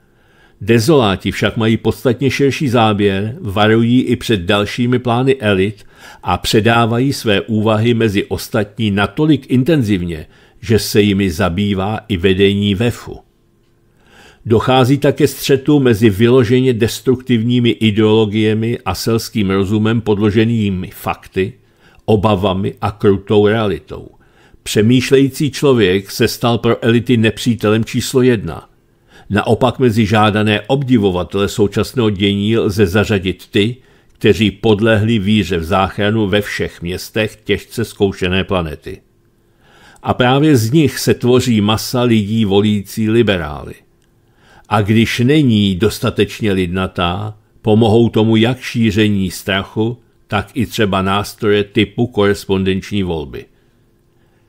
Dezoláti však mají podstatně širší záběr, varují i před dalšími plány elit a předávají své úvahy mezi ostatní natolik intenzivně, že se jimi zabývá i vedení VEFu. Dochází také střetu mezi vyloženě destruktivními ideologiemi a selským rozumem podloženými fakty, obavami a krutou realitou. Přemýšlející člověk se stal pro elity nepřítelem číslo jedna – Naopak mezi žádané obdivovatele současného dění lze zařadit ty, kteří podlehli víře v záchranu ve všech městech těžce zkoušené planety. A právě z nich se tvoří masa lidí volící liberály. A když není dostatečně lidnatá, pomohou tomu jak šíření strachu, tak i třeba nástroje typu korespondenční volby.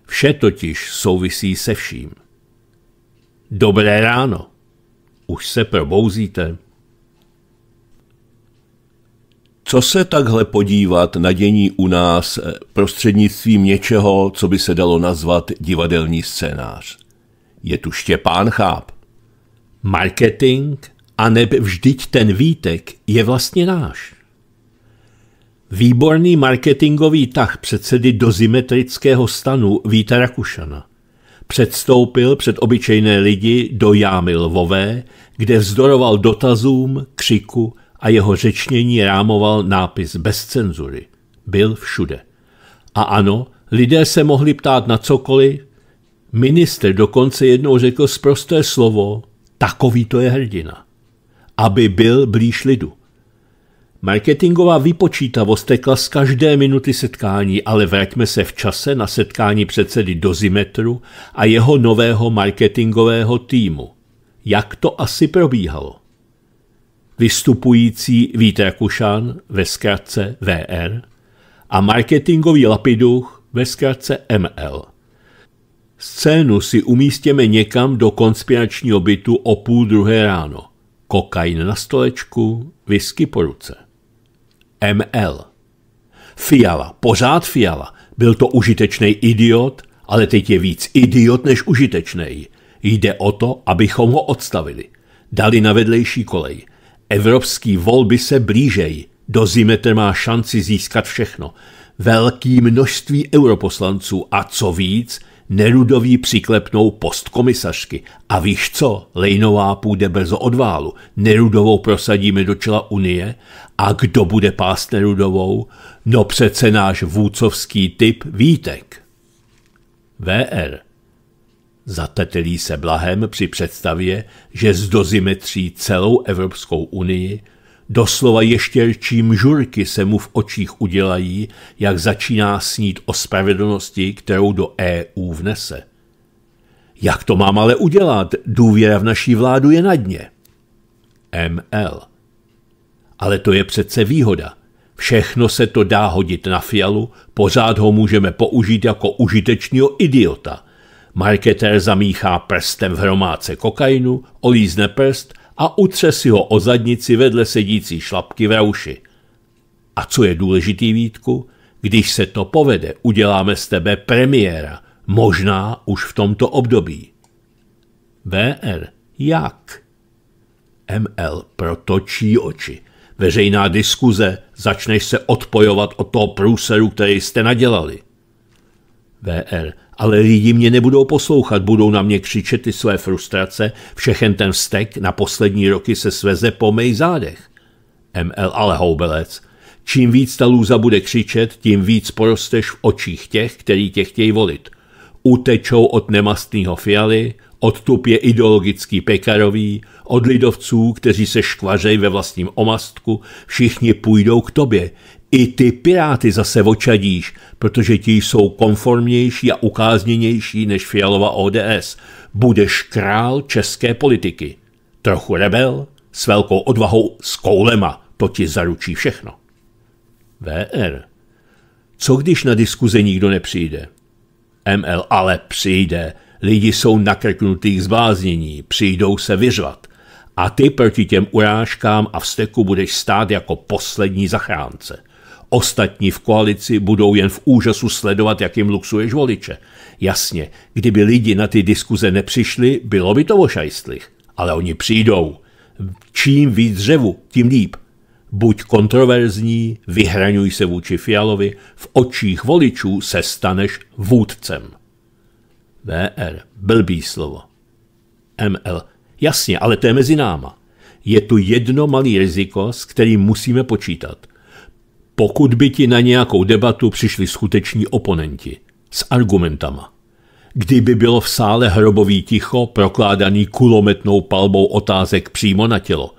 Vše totiž souvisí se vším. Dobré ráno! Už se probouzíte? Co se takhle podívat na dění u nás eh, prostřednictvím něčeho, co by se dalo nazvat divadelní scénář? Je tu Štěpán Cháp. Marketing a neb vždyť ten výtek je vlastně náš. Výborný marketingový tah předsedy dozimetrického stanu Víta Rakušana – Předstoupil před obyčejné lidi do jámy lvové, kde vzdoroval dotazům, křiku a jeho řečnění rámoval nápis bez cenzury. Byl všude. A ano, lidé se mohli ptát na cokoliv. Minister dokonce jednou řekl zprosté slovo, takový to je hrdina. Aby byl blíž lidu. Marketingová vypočítavost tekla z každé minuty setkání, ale vraťme se v čase na setkání předsedy Dozimetru a jeho nového marketingového týmu. Jak to asi probíhalo? Vystupující Vít Rakušan ve zkratce VR a marketingový lapiduch ve zkratce ML. Scénu si umístěme někam do konspiračního bytu o půl druhé ráno. Kokain na stolečku, whisky po ruce. ML. Fiala, pořád Fiala. Byl to užitečný idiot, ale teď je víc idiot než užitečný. Jde o to, abychom ho odstavili. Dali na vedlejší kolej. Evropský volby se blížejí. Dozimetr má šanci získat všechno. Velký množství europoslanců a co víc, Nerudoví přiklepnou post komisařky. A víš co, Lejnová půjde brzo odválu. Nerudovou prosadíme do čela Unie a kdo bude pást Nerudovou? No přece náš vůcovský typ Vítek. VR. Zatetelí se blahem při představě, že zdozimetří celou Evropskou unii, doslova čím žurky se mu v očích udělají, jak začíná snít o spravedlnosti, kterou do EU vnese. Jak to mám ale udělat? Důvěra v naší vládu je na dně. ML. Ale to je přece výhoda. Všechno se to dá hodit na fialu, pořád ho můžeme použít jako užitečního idiota. Marketér zamíchá prstem v hromádce kokainu, olízne prst a utře si ho o zadnici vedle sedící šlapky v rauši. A co je důležitý výtku? Když se to povede, uděláme z tebe premiéra, možná už v tomto období. VR. Jak? ML protočí oči veřejná diskuze, začneš se odpojovat od toho průseru, který jste nadělali. VR. Ale lidi mě nebudou poslouchat, budou na mě křičet ty své frustrace, všechen ten vztek na poslední roky se sveze po mej zádech. ML. Ale houbelec. Čím víc ta lůza bude křičet, tím víc porosteš v očích těch, který tě chtějí volit. Utečou od nemastného fialy, Odtup je ideologicky pekarový, od lidovců, kteří se škvařejí ve vlastním omastku, všichni půjdou k tobě. I ty piráty zase očadíš, protože ti jsou konformnější a ukázněnější než Fialova ODS. Budeš král české politiky. Trochu rebel, s velkou odvahou, s koulema, to ti zaručí všechno. VR. Co když na diskuze nikdo nepřijde? ML ale přijde, Lidi jsou k zbláznění, přijdou se vyřvat. A ty proti těm urážkám a vsteku budeš stát jako poslední zachránce. Ostatní v koalici budou jen v úžasu sledovat, jak jim luxuješ voliče. Jasně, kdyby lidi na ty diskuze nepřišli, bylo by to ošajstlich. Ale oni přijdou. Čím víc dřevu, tím líp. Buď kontroverzní, vyhraňuj se vůči Fialovi, v očích voličů se staneš vůdcem. VR. Blbý slovo. ML. Jasně, ale to je mezi náma. Je tu jedno malý riziko, s kterým musíme počítat. Pokud by ti na nějakou debatu přišli skuteční oponenti s argumentama. Kdyby bylo v sále hrobový ticho prokládaný kulometnou palbou otázek přímo na tělo,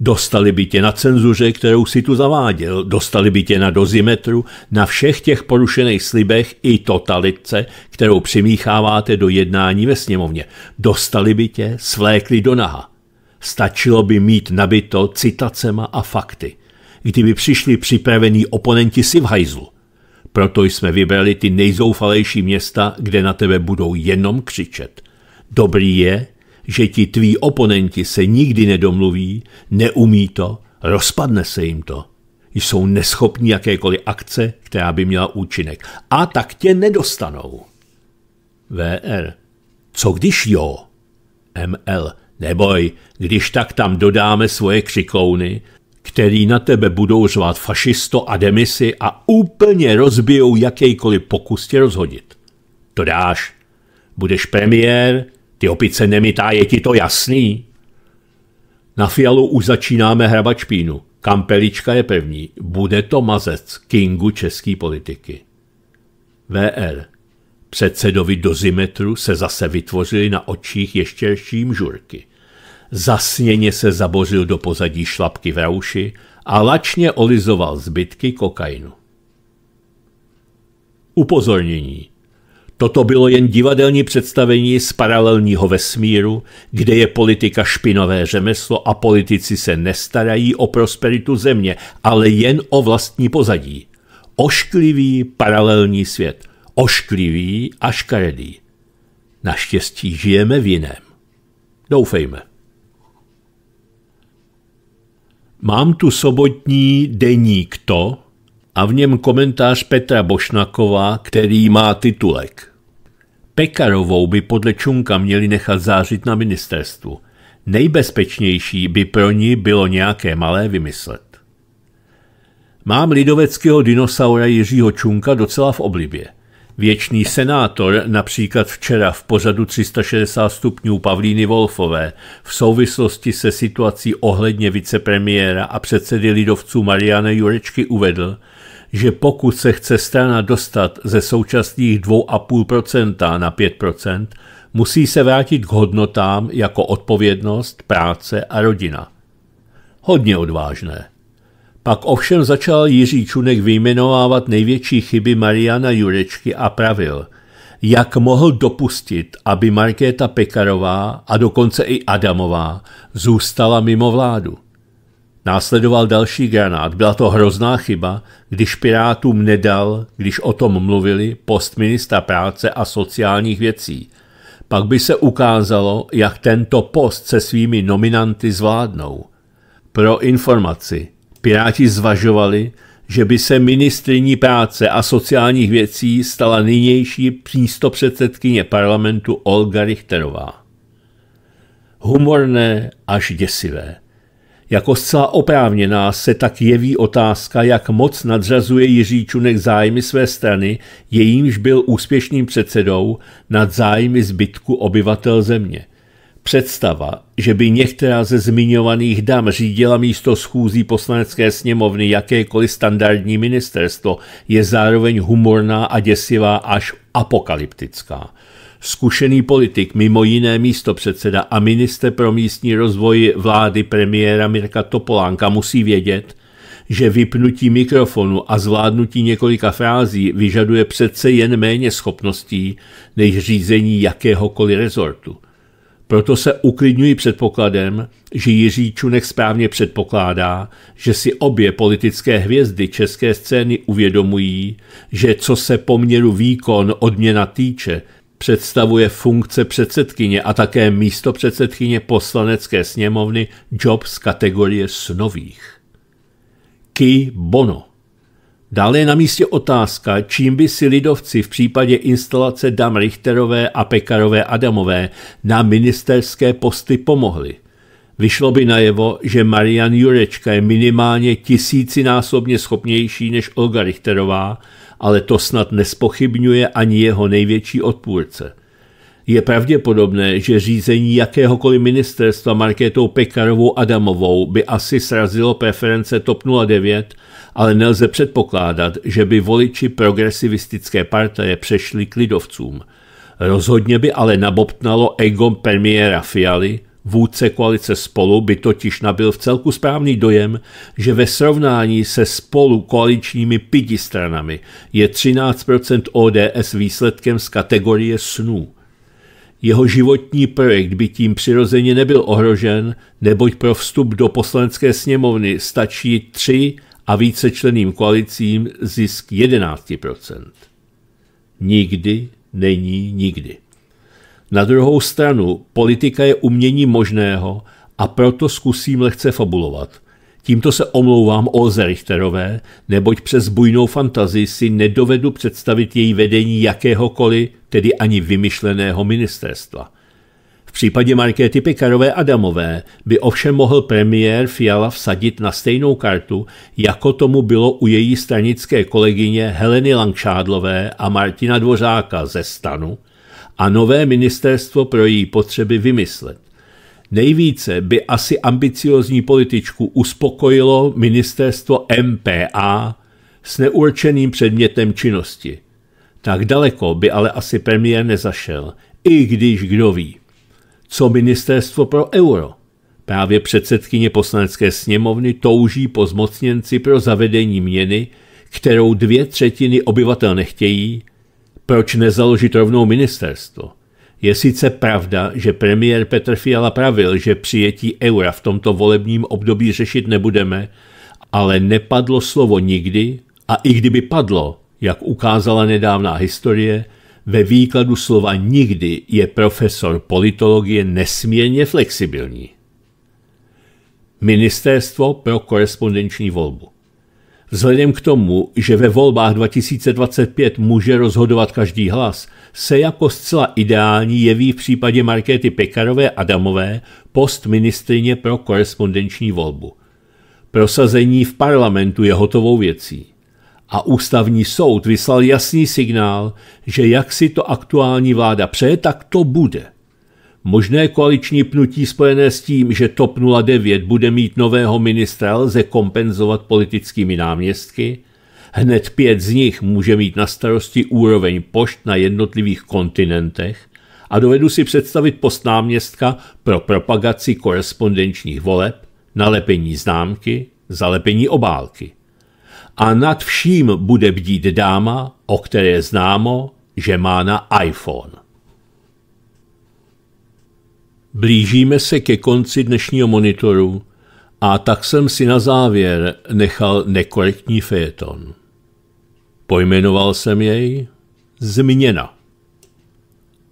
Dostali by tě na cenzuře, kterou si tu zaváděl, dostali by tě na dozimetru, na všech těch porušených slibech i totalitce, kterou přimícháváte do jednání ve sněmovně. Dostali by tě, svlékli do naha. Stačilo by mít nabito citacema a fakty. Kdyby přišli připravení oponenti si v hajzlu. Proto jsme vybrali ty nejzoufalejší města, kde na tebe budou jenom křičet. Dobrý je, že ti tví oponenti se nikdy nedomluví, neumí to, rozpadne se jim to. Jsou neschopní jakékoliv akce, která by měla účinek. A tak tě nedostanou. VR. Co když jo? ML. Neboj, když tak tam dodáme svoje křiklouny, který na tebe budou řvát fašisto a demisy a úplně rozbijou jakýkoliv pokus tě rozhodit. To dáš. Budeš premiér, ty opice nemitá, je ti to jasný? Na fialu už začínáme hrabat špínu. Kampelička je první. Bude to mazec Kingu české politiky. VR. Předsedovi dozimetru se zase vytvořili na očích ještě ším žurky. Zasněně se zabořil do pozadí šlapky v rauši a lačně olizoval zbytky kokainu. Upozornění. Toto bylo jen divadelní představení z paralelního vesmíru, kde je politika špinové řemeslo a politici se nestarají o prosperitu země, ale jen o vlastní pozadí. Ošklivý paralelní svět. Ošklivý a škaredý. Naštěstí žijeme v jiném. Doufejme. Mám tu sobotní deník to, a v něm komentář Petra Bošnakova, který má titulek. Pekarovou by podle Čunka měli nechat zářit na ministerstvu. Nejbezpečnější by pro ní bylo nějaké malé vymyslet. Mám lidoveckého dinosaura Jiřího Čunka docela v oblibě. Věčný senátor například včera v pořadu 360 stupňů Pavlíny Wolfové v souvislosti se situací ohledně vicepremiéra a předsedy lidovců Mariana Jurečky uvedl, že pokud se chce strana dostat ze současných 2,5% na 5%, musí se vrátit k hodnotám jako odpovědnost, práce a rodina. Hodně odvážné. Pak ovšem začal Jiří Čunek vyjmenovávat největší chyby Mariana Jurečky a pravil, jak mohl dopustit, aby Markéta Pekarová a dokonce i Adamová zůstala mimo vládu. Následoval další granát. Byla to hrozná chyba, když Pirátům nedal, když o tom mluvili, post ministra práce a sociálních věcí. Pak by se ukázalo, jak tento post se svými nominanty zvládnou. Pro informaci, Piráti zvažovali, že by se ministriní práce a sociálních věcí stala nynější předsedkyně parlamentu Olga Richterová. Humorné až děsivé. Jako zcela oprávněná se tak jeví otázka, jak moc nadřazuje Jiří Čunek zájmy své strany, jejímž byl úspěšným předsedou, nad zájmy zbytku obyvatel země. Představa, že by některá ze zmiňovaných dam řídila místo schůzí poslanecké sněmovny jakékoliv standardní ministerstvo, je zároveň humorná a děsivá až apokalyptická. Zkušený politik, mimo jiné místo předseda a minister pro místní rozvoj vlády premiéra Mirka Topolánka musí vědět, že vypnutí mikrofonu a zvládnutí několika frází vyžaduje přece jen méně schopností než řízení jakéhokoliv rezortu. Proto se uklidňuji předpokladem, že Jiří Čunek správně předpokládá, že si obě politické hvězdy české scény uvědomují, že co se poměru výkon odměna týče, představuje funkce předsedkyně a také místo předsedkyně poslanecké sněmovny job z kategorie snových. Ki Bono. Dále je na místě otázka, čím by si lidovci v případě instalace dam Richterové a Pekarové Adamové na ministerské posty pomohli. Vyšlo by najevo, že Marian Jurečka je minimálně tisícinásobně schopnější než Olga Richterová ale to snad nespochybňuje ani jeho největší odpůrce. Je pravděpodobné, že řízení jakéhokoliv ministerstva Markétou Pekarovou Adamovou by asi srazilo preference TOP 09, ale nelze předpokládat, že by voliči progresivistické partaje přešli k lidovcům. Rozhodně by ale nabobtnalo ego premiéra Fialy, Vůdce koalice spolu by totiž nabil v celku správný dojem, že ve srovnání se spolu koaličními pidi stranami je 13% ODS výsledkem z kategorie snů. Jeho životní projekt by tím přirozeně nebyl ohrožen, neboť pro vstup do poslanecké sněmovny stačí 3 a více členým koalicím zisk 11%. Nikdy není nikdy. Na druhou stranu, politika je umění možného a proto zkusím lehce fabulovat. Tímto se omlouvám Olze Richterové, neboť přes bujnou fantazii si nedovedu představit její vedení jakéhokoliv, tedy ani vymyšleného ministerstva. V případě Markéty Pekarové Adamové by ovšem mohl premiér Fiala vsadit na stejnou kartu, jako tomu bylo u její stranické kolegyně Heleny Langšádlové a Martina Dvořáka ze stanu, a nové ministerstvo pro její potřeby vymyslet. Nejvíce by asi ambiciozní političku uspokojilo ministerstvo MPA s neurčeným předmětem činnosti. Tak daleko by ale asi premiér nezašel, i když kdo ví. Co ministerstvo pro euro? Právě předsedkyně poslanecké sněmovny touží po zmocněnci pro zavedení měny, kterou dvě třetiny obyvatel nechtějí, proč nezaložit rovnou ministerstvo? Je sice pravda, že premiér Petr Fiala pravil, že přijetí eura v tomto volebním období řešit nebudeme, ale nepadlo slovo nikdy a i kdyby padlo, jak ukázala nedávná historie, ve výkladu slova nikdy je profesor politologie nesmírně flexibilní. Ministerstvo pro korespondenční volbu. Vzhledem k tomu, že ve volbách 2025 může rozhodovat každý hlas, se jako zcela ideální jeví v případě Markéty Pekarové Adamové post ministrině pro korespondenční volbu. Prosazení v parlamentu je hotovou věcí. A ústavní soud vyslal jasný signál, že jak si to aktuální vláda přeje, tak to bude – Možné koaliční pnutí spojené s tím, že TOP 09 bude mít nového ministra, lze kompenzovat politickými náměstky. Hned pět z nich může mít na starosti úroveň pošt na jednotlivých kontinentech a dovedu si představit post náměstka pro propagaci korespondenčních voleb, nalepení známky, zalepení obálky. A nad vším bude bdít dáma, o které známo, že má na iPhone. Blížíme se ke konci dnešního monitoru a tak jsem si na závěr nechal nekorektní fejeton. Pojmenoval jsem jej Změna.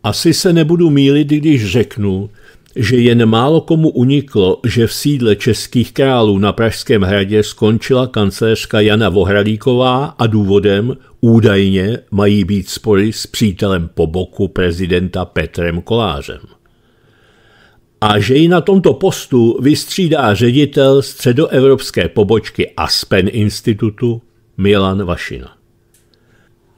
Asi se nebudu mílit, když řeknu, že jen málo komu uniklo, že v sídle českých králů na Pražském hradě skončila kancelářka Jana Vohradíková a důvodem údajně mají být spory s přítelem po boku prezidenta Petrem Kolářem a že ji na tomto postu vystřídá ředitel středoevropské pobočky Aspen institutu Milan Vašina.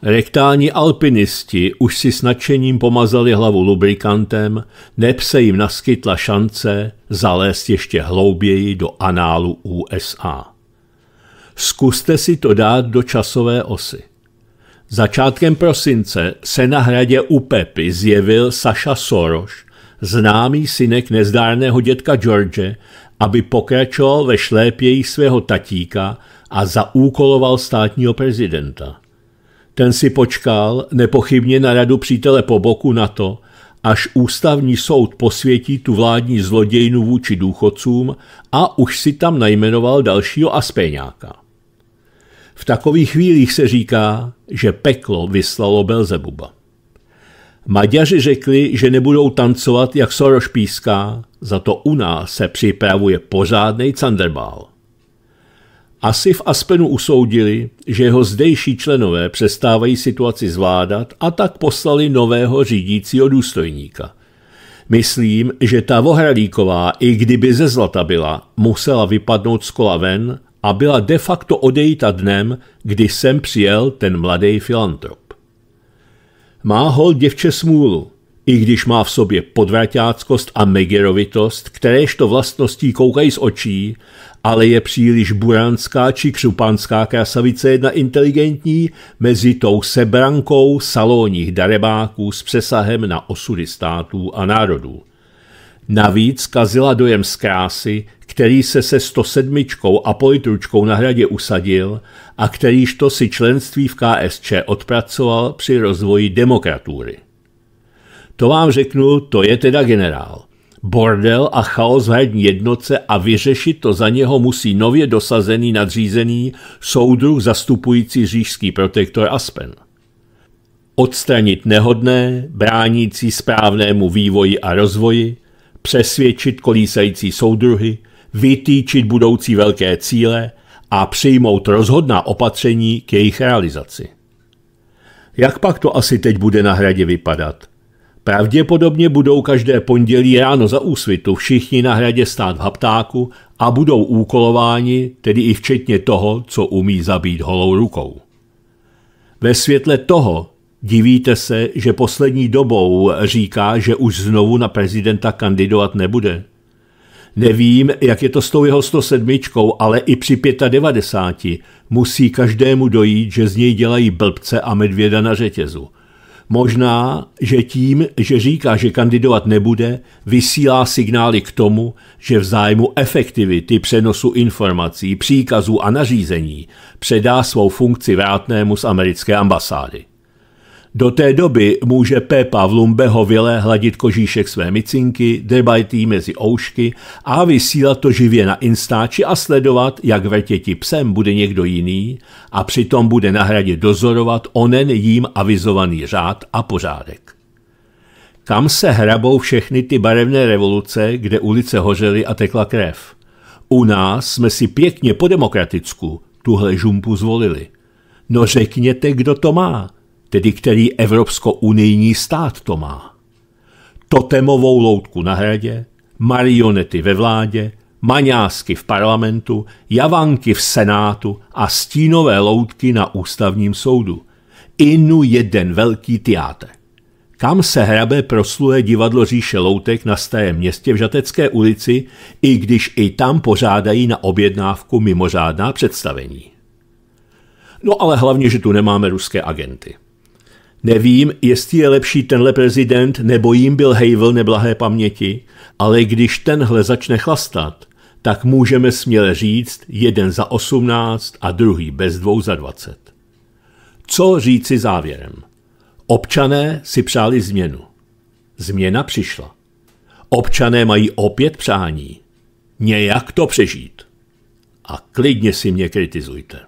Rektální alpinisti už si s nadšením pomazali hlavu lubrikantem, neb se jim naskytla šance zalézt ještě hlouběji do análu USA. Zkuste si to dát do časové osy. Začátkem prosince se na hradě u Pepy zjevil Saša Soroš známý synek nezdárného dětka George, aby pokračoval ve šlépěji svého tatíka a zaúkoloval státního prezidenta. Ten si počkal nepochybně na radu přítele po boku na to, až ústavní soud posvětí tu vládní zlodějnu vůči důchodcům a už si tam najmenoval dalšího aspeňáka. V takových chvílích se říká, že peklo vyslalo Belzebuba. Maďaři řekli, že nebudou tancovat, jak Soros píská, za to u nás se připravuje pořádný Thunderball. Asi v Aspenu usoudili, že jeho zdejší členové přestávají situaci zvládat a tak poslali nového řídícího důstojníka. Myslím, že ta Vohralíková, i kdyby ze zlata byla, musela vypadnout z kola ven a byla de facto odejita dnem, kdy sem přijel ten mladý filantrop má hol děvče smůlu, i když má v sobě podvraťáckost a megerovitost, kteréžto vlastností koukají z očí, ale je příliš buranská či křupanská krasavice jedna inteligentní mezi tou sebrankou salónních darebáků s přesahem na osudy států a národů. Navíc kazila dojem z krásy, který se se 107 a politručkou na hradě usadil a kterýž to si členství v KSČ odpracoval při rozvoji demokratury. To vám řeknu, to je teda generál. Bordel a chaos v hradní jednoce a vyřešit to za něho musí nově dosazený nadřízený soudruh zastupující říšský protektor Aspen odstranit nehodné, bránící správnému vývoji a rozvoji, přesvědčit kolísající soudruhy, vytýčit budoucí velké cíle a přijmout rozhodná opatření k jejich realizaci. Jak pak to asi teď bude na hradě vypadat? Pravděpodobně budou každé pondělí ráno za úsvitu všichni na hradě stát v haptáku a budou úkolováni, tedy i včetně toho, co umí zabít holou rukou. Ve světle toho divíte se, že poslední dobou říká, že už znovu na prezidenta kandidovat nebude – Nevím, jak je to s tou jeho 107, ale i při 95 musí každému dojít, že z něj dělají blbce a medvěda na řetězu. Možná, že tím, že říká, že kandidovat nebude, vysílá signály k tomu, že v zájmu efektivity přenosu informací, příkazů a nařízení předá svou funkci vrátnému z americké ambasády. Do té doby může Pepa v Lumbehovilé hladit kožíšek své micinky, drbat mezi oušky a vysílat to živě na Instači a sledovat, jak vrtěti psem bude někdo jiný a přitom bude na hradě dozorovat onen jím avizovaný řád a pořádek. Kam se hrabou všechny ty barevné revoluce, kde ulice hořely a tekla krev? U nás jsme si pěkně po demokraticku tuhle žumpu zvolili. No řekněte, kdo to má – tedy který evropsko-unijní stát to má. Totemovou loutku na hradě, marionety ve vládě, maňásky v parlamentu, javanky v senátu a stínové loutky na ústavním soudu. Inu jeden velký teátr. Kam se hrabe prosluje divadlo Říše Loutek na Starém městě v Žatecké ulici, i když i tam pořádají na objednávku mimořádná představení. No ale hlavně, že tu nemáme ruské agenty. Nevím, jestli je lepší tenhle prezident, nebo jim byl Havel neblahé paměti, ale když tenhle začne chlastat, tak můžeme směle říct jeden za 18 a druhý bez dvou za 20. Co říci závěrem? Občané si přáli změnu. Změna přišla. Občané mají opět přání. Nějak to přežít. A klidně si mě kritizujte.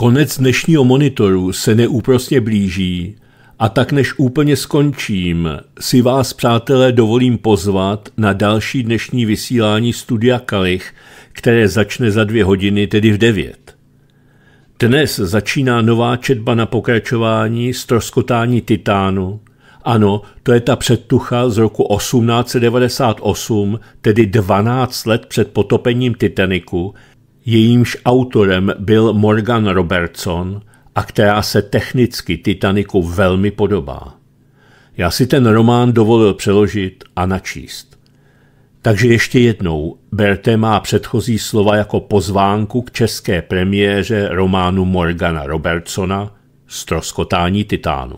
Konec dnešního monitoru se neúprostně blíží a tak než úplně skončím, si vás, přátelé, dovolím pozvat na další dnešní vysílání Studia Kalich, které začne za dvě hodiny, tedy v devět. Dnes začíná nová četba na pokračování Stroskotání titánu. Ano, to je ta předtucha z roku 1898, tedy 12 let před potopením Titaniku, jejímž autorem byl Morgan Robertson a která se technicky Titaniku velmi podobá. Já si ten román dovolil přeložit a načíst. Takže ještě jednou, berte má předchozí slova jako pozvánku k české premiéře románu Morgana Robertsona Stroskotání titánu.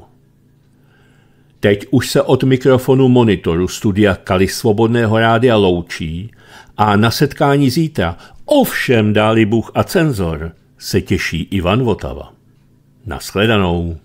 Teď už se od mikrofonu monitoru studia Kali Svobodného rádia loučí a na setkání zítra. Ovšem, dáli Bůh a cenzor, se těší Ivan Votava. Naschledanou.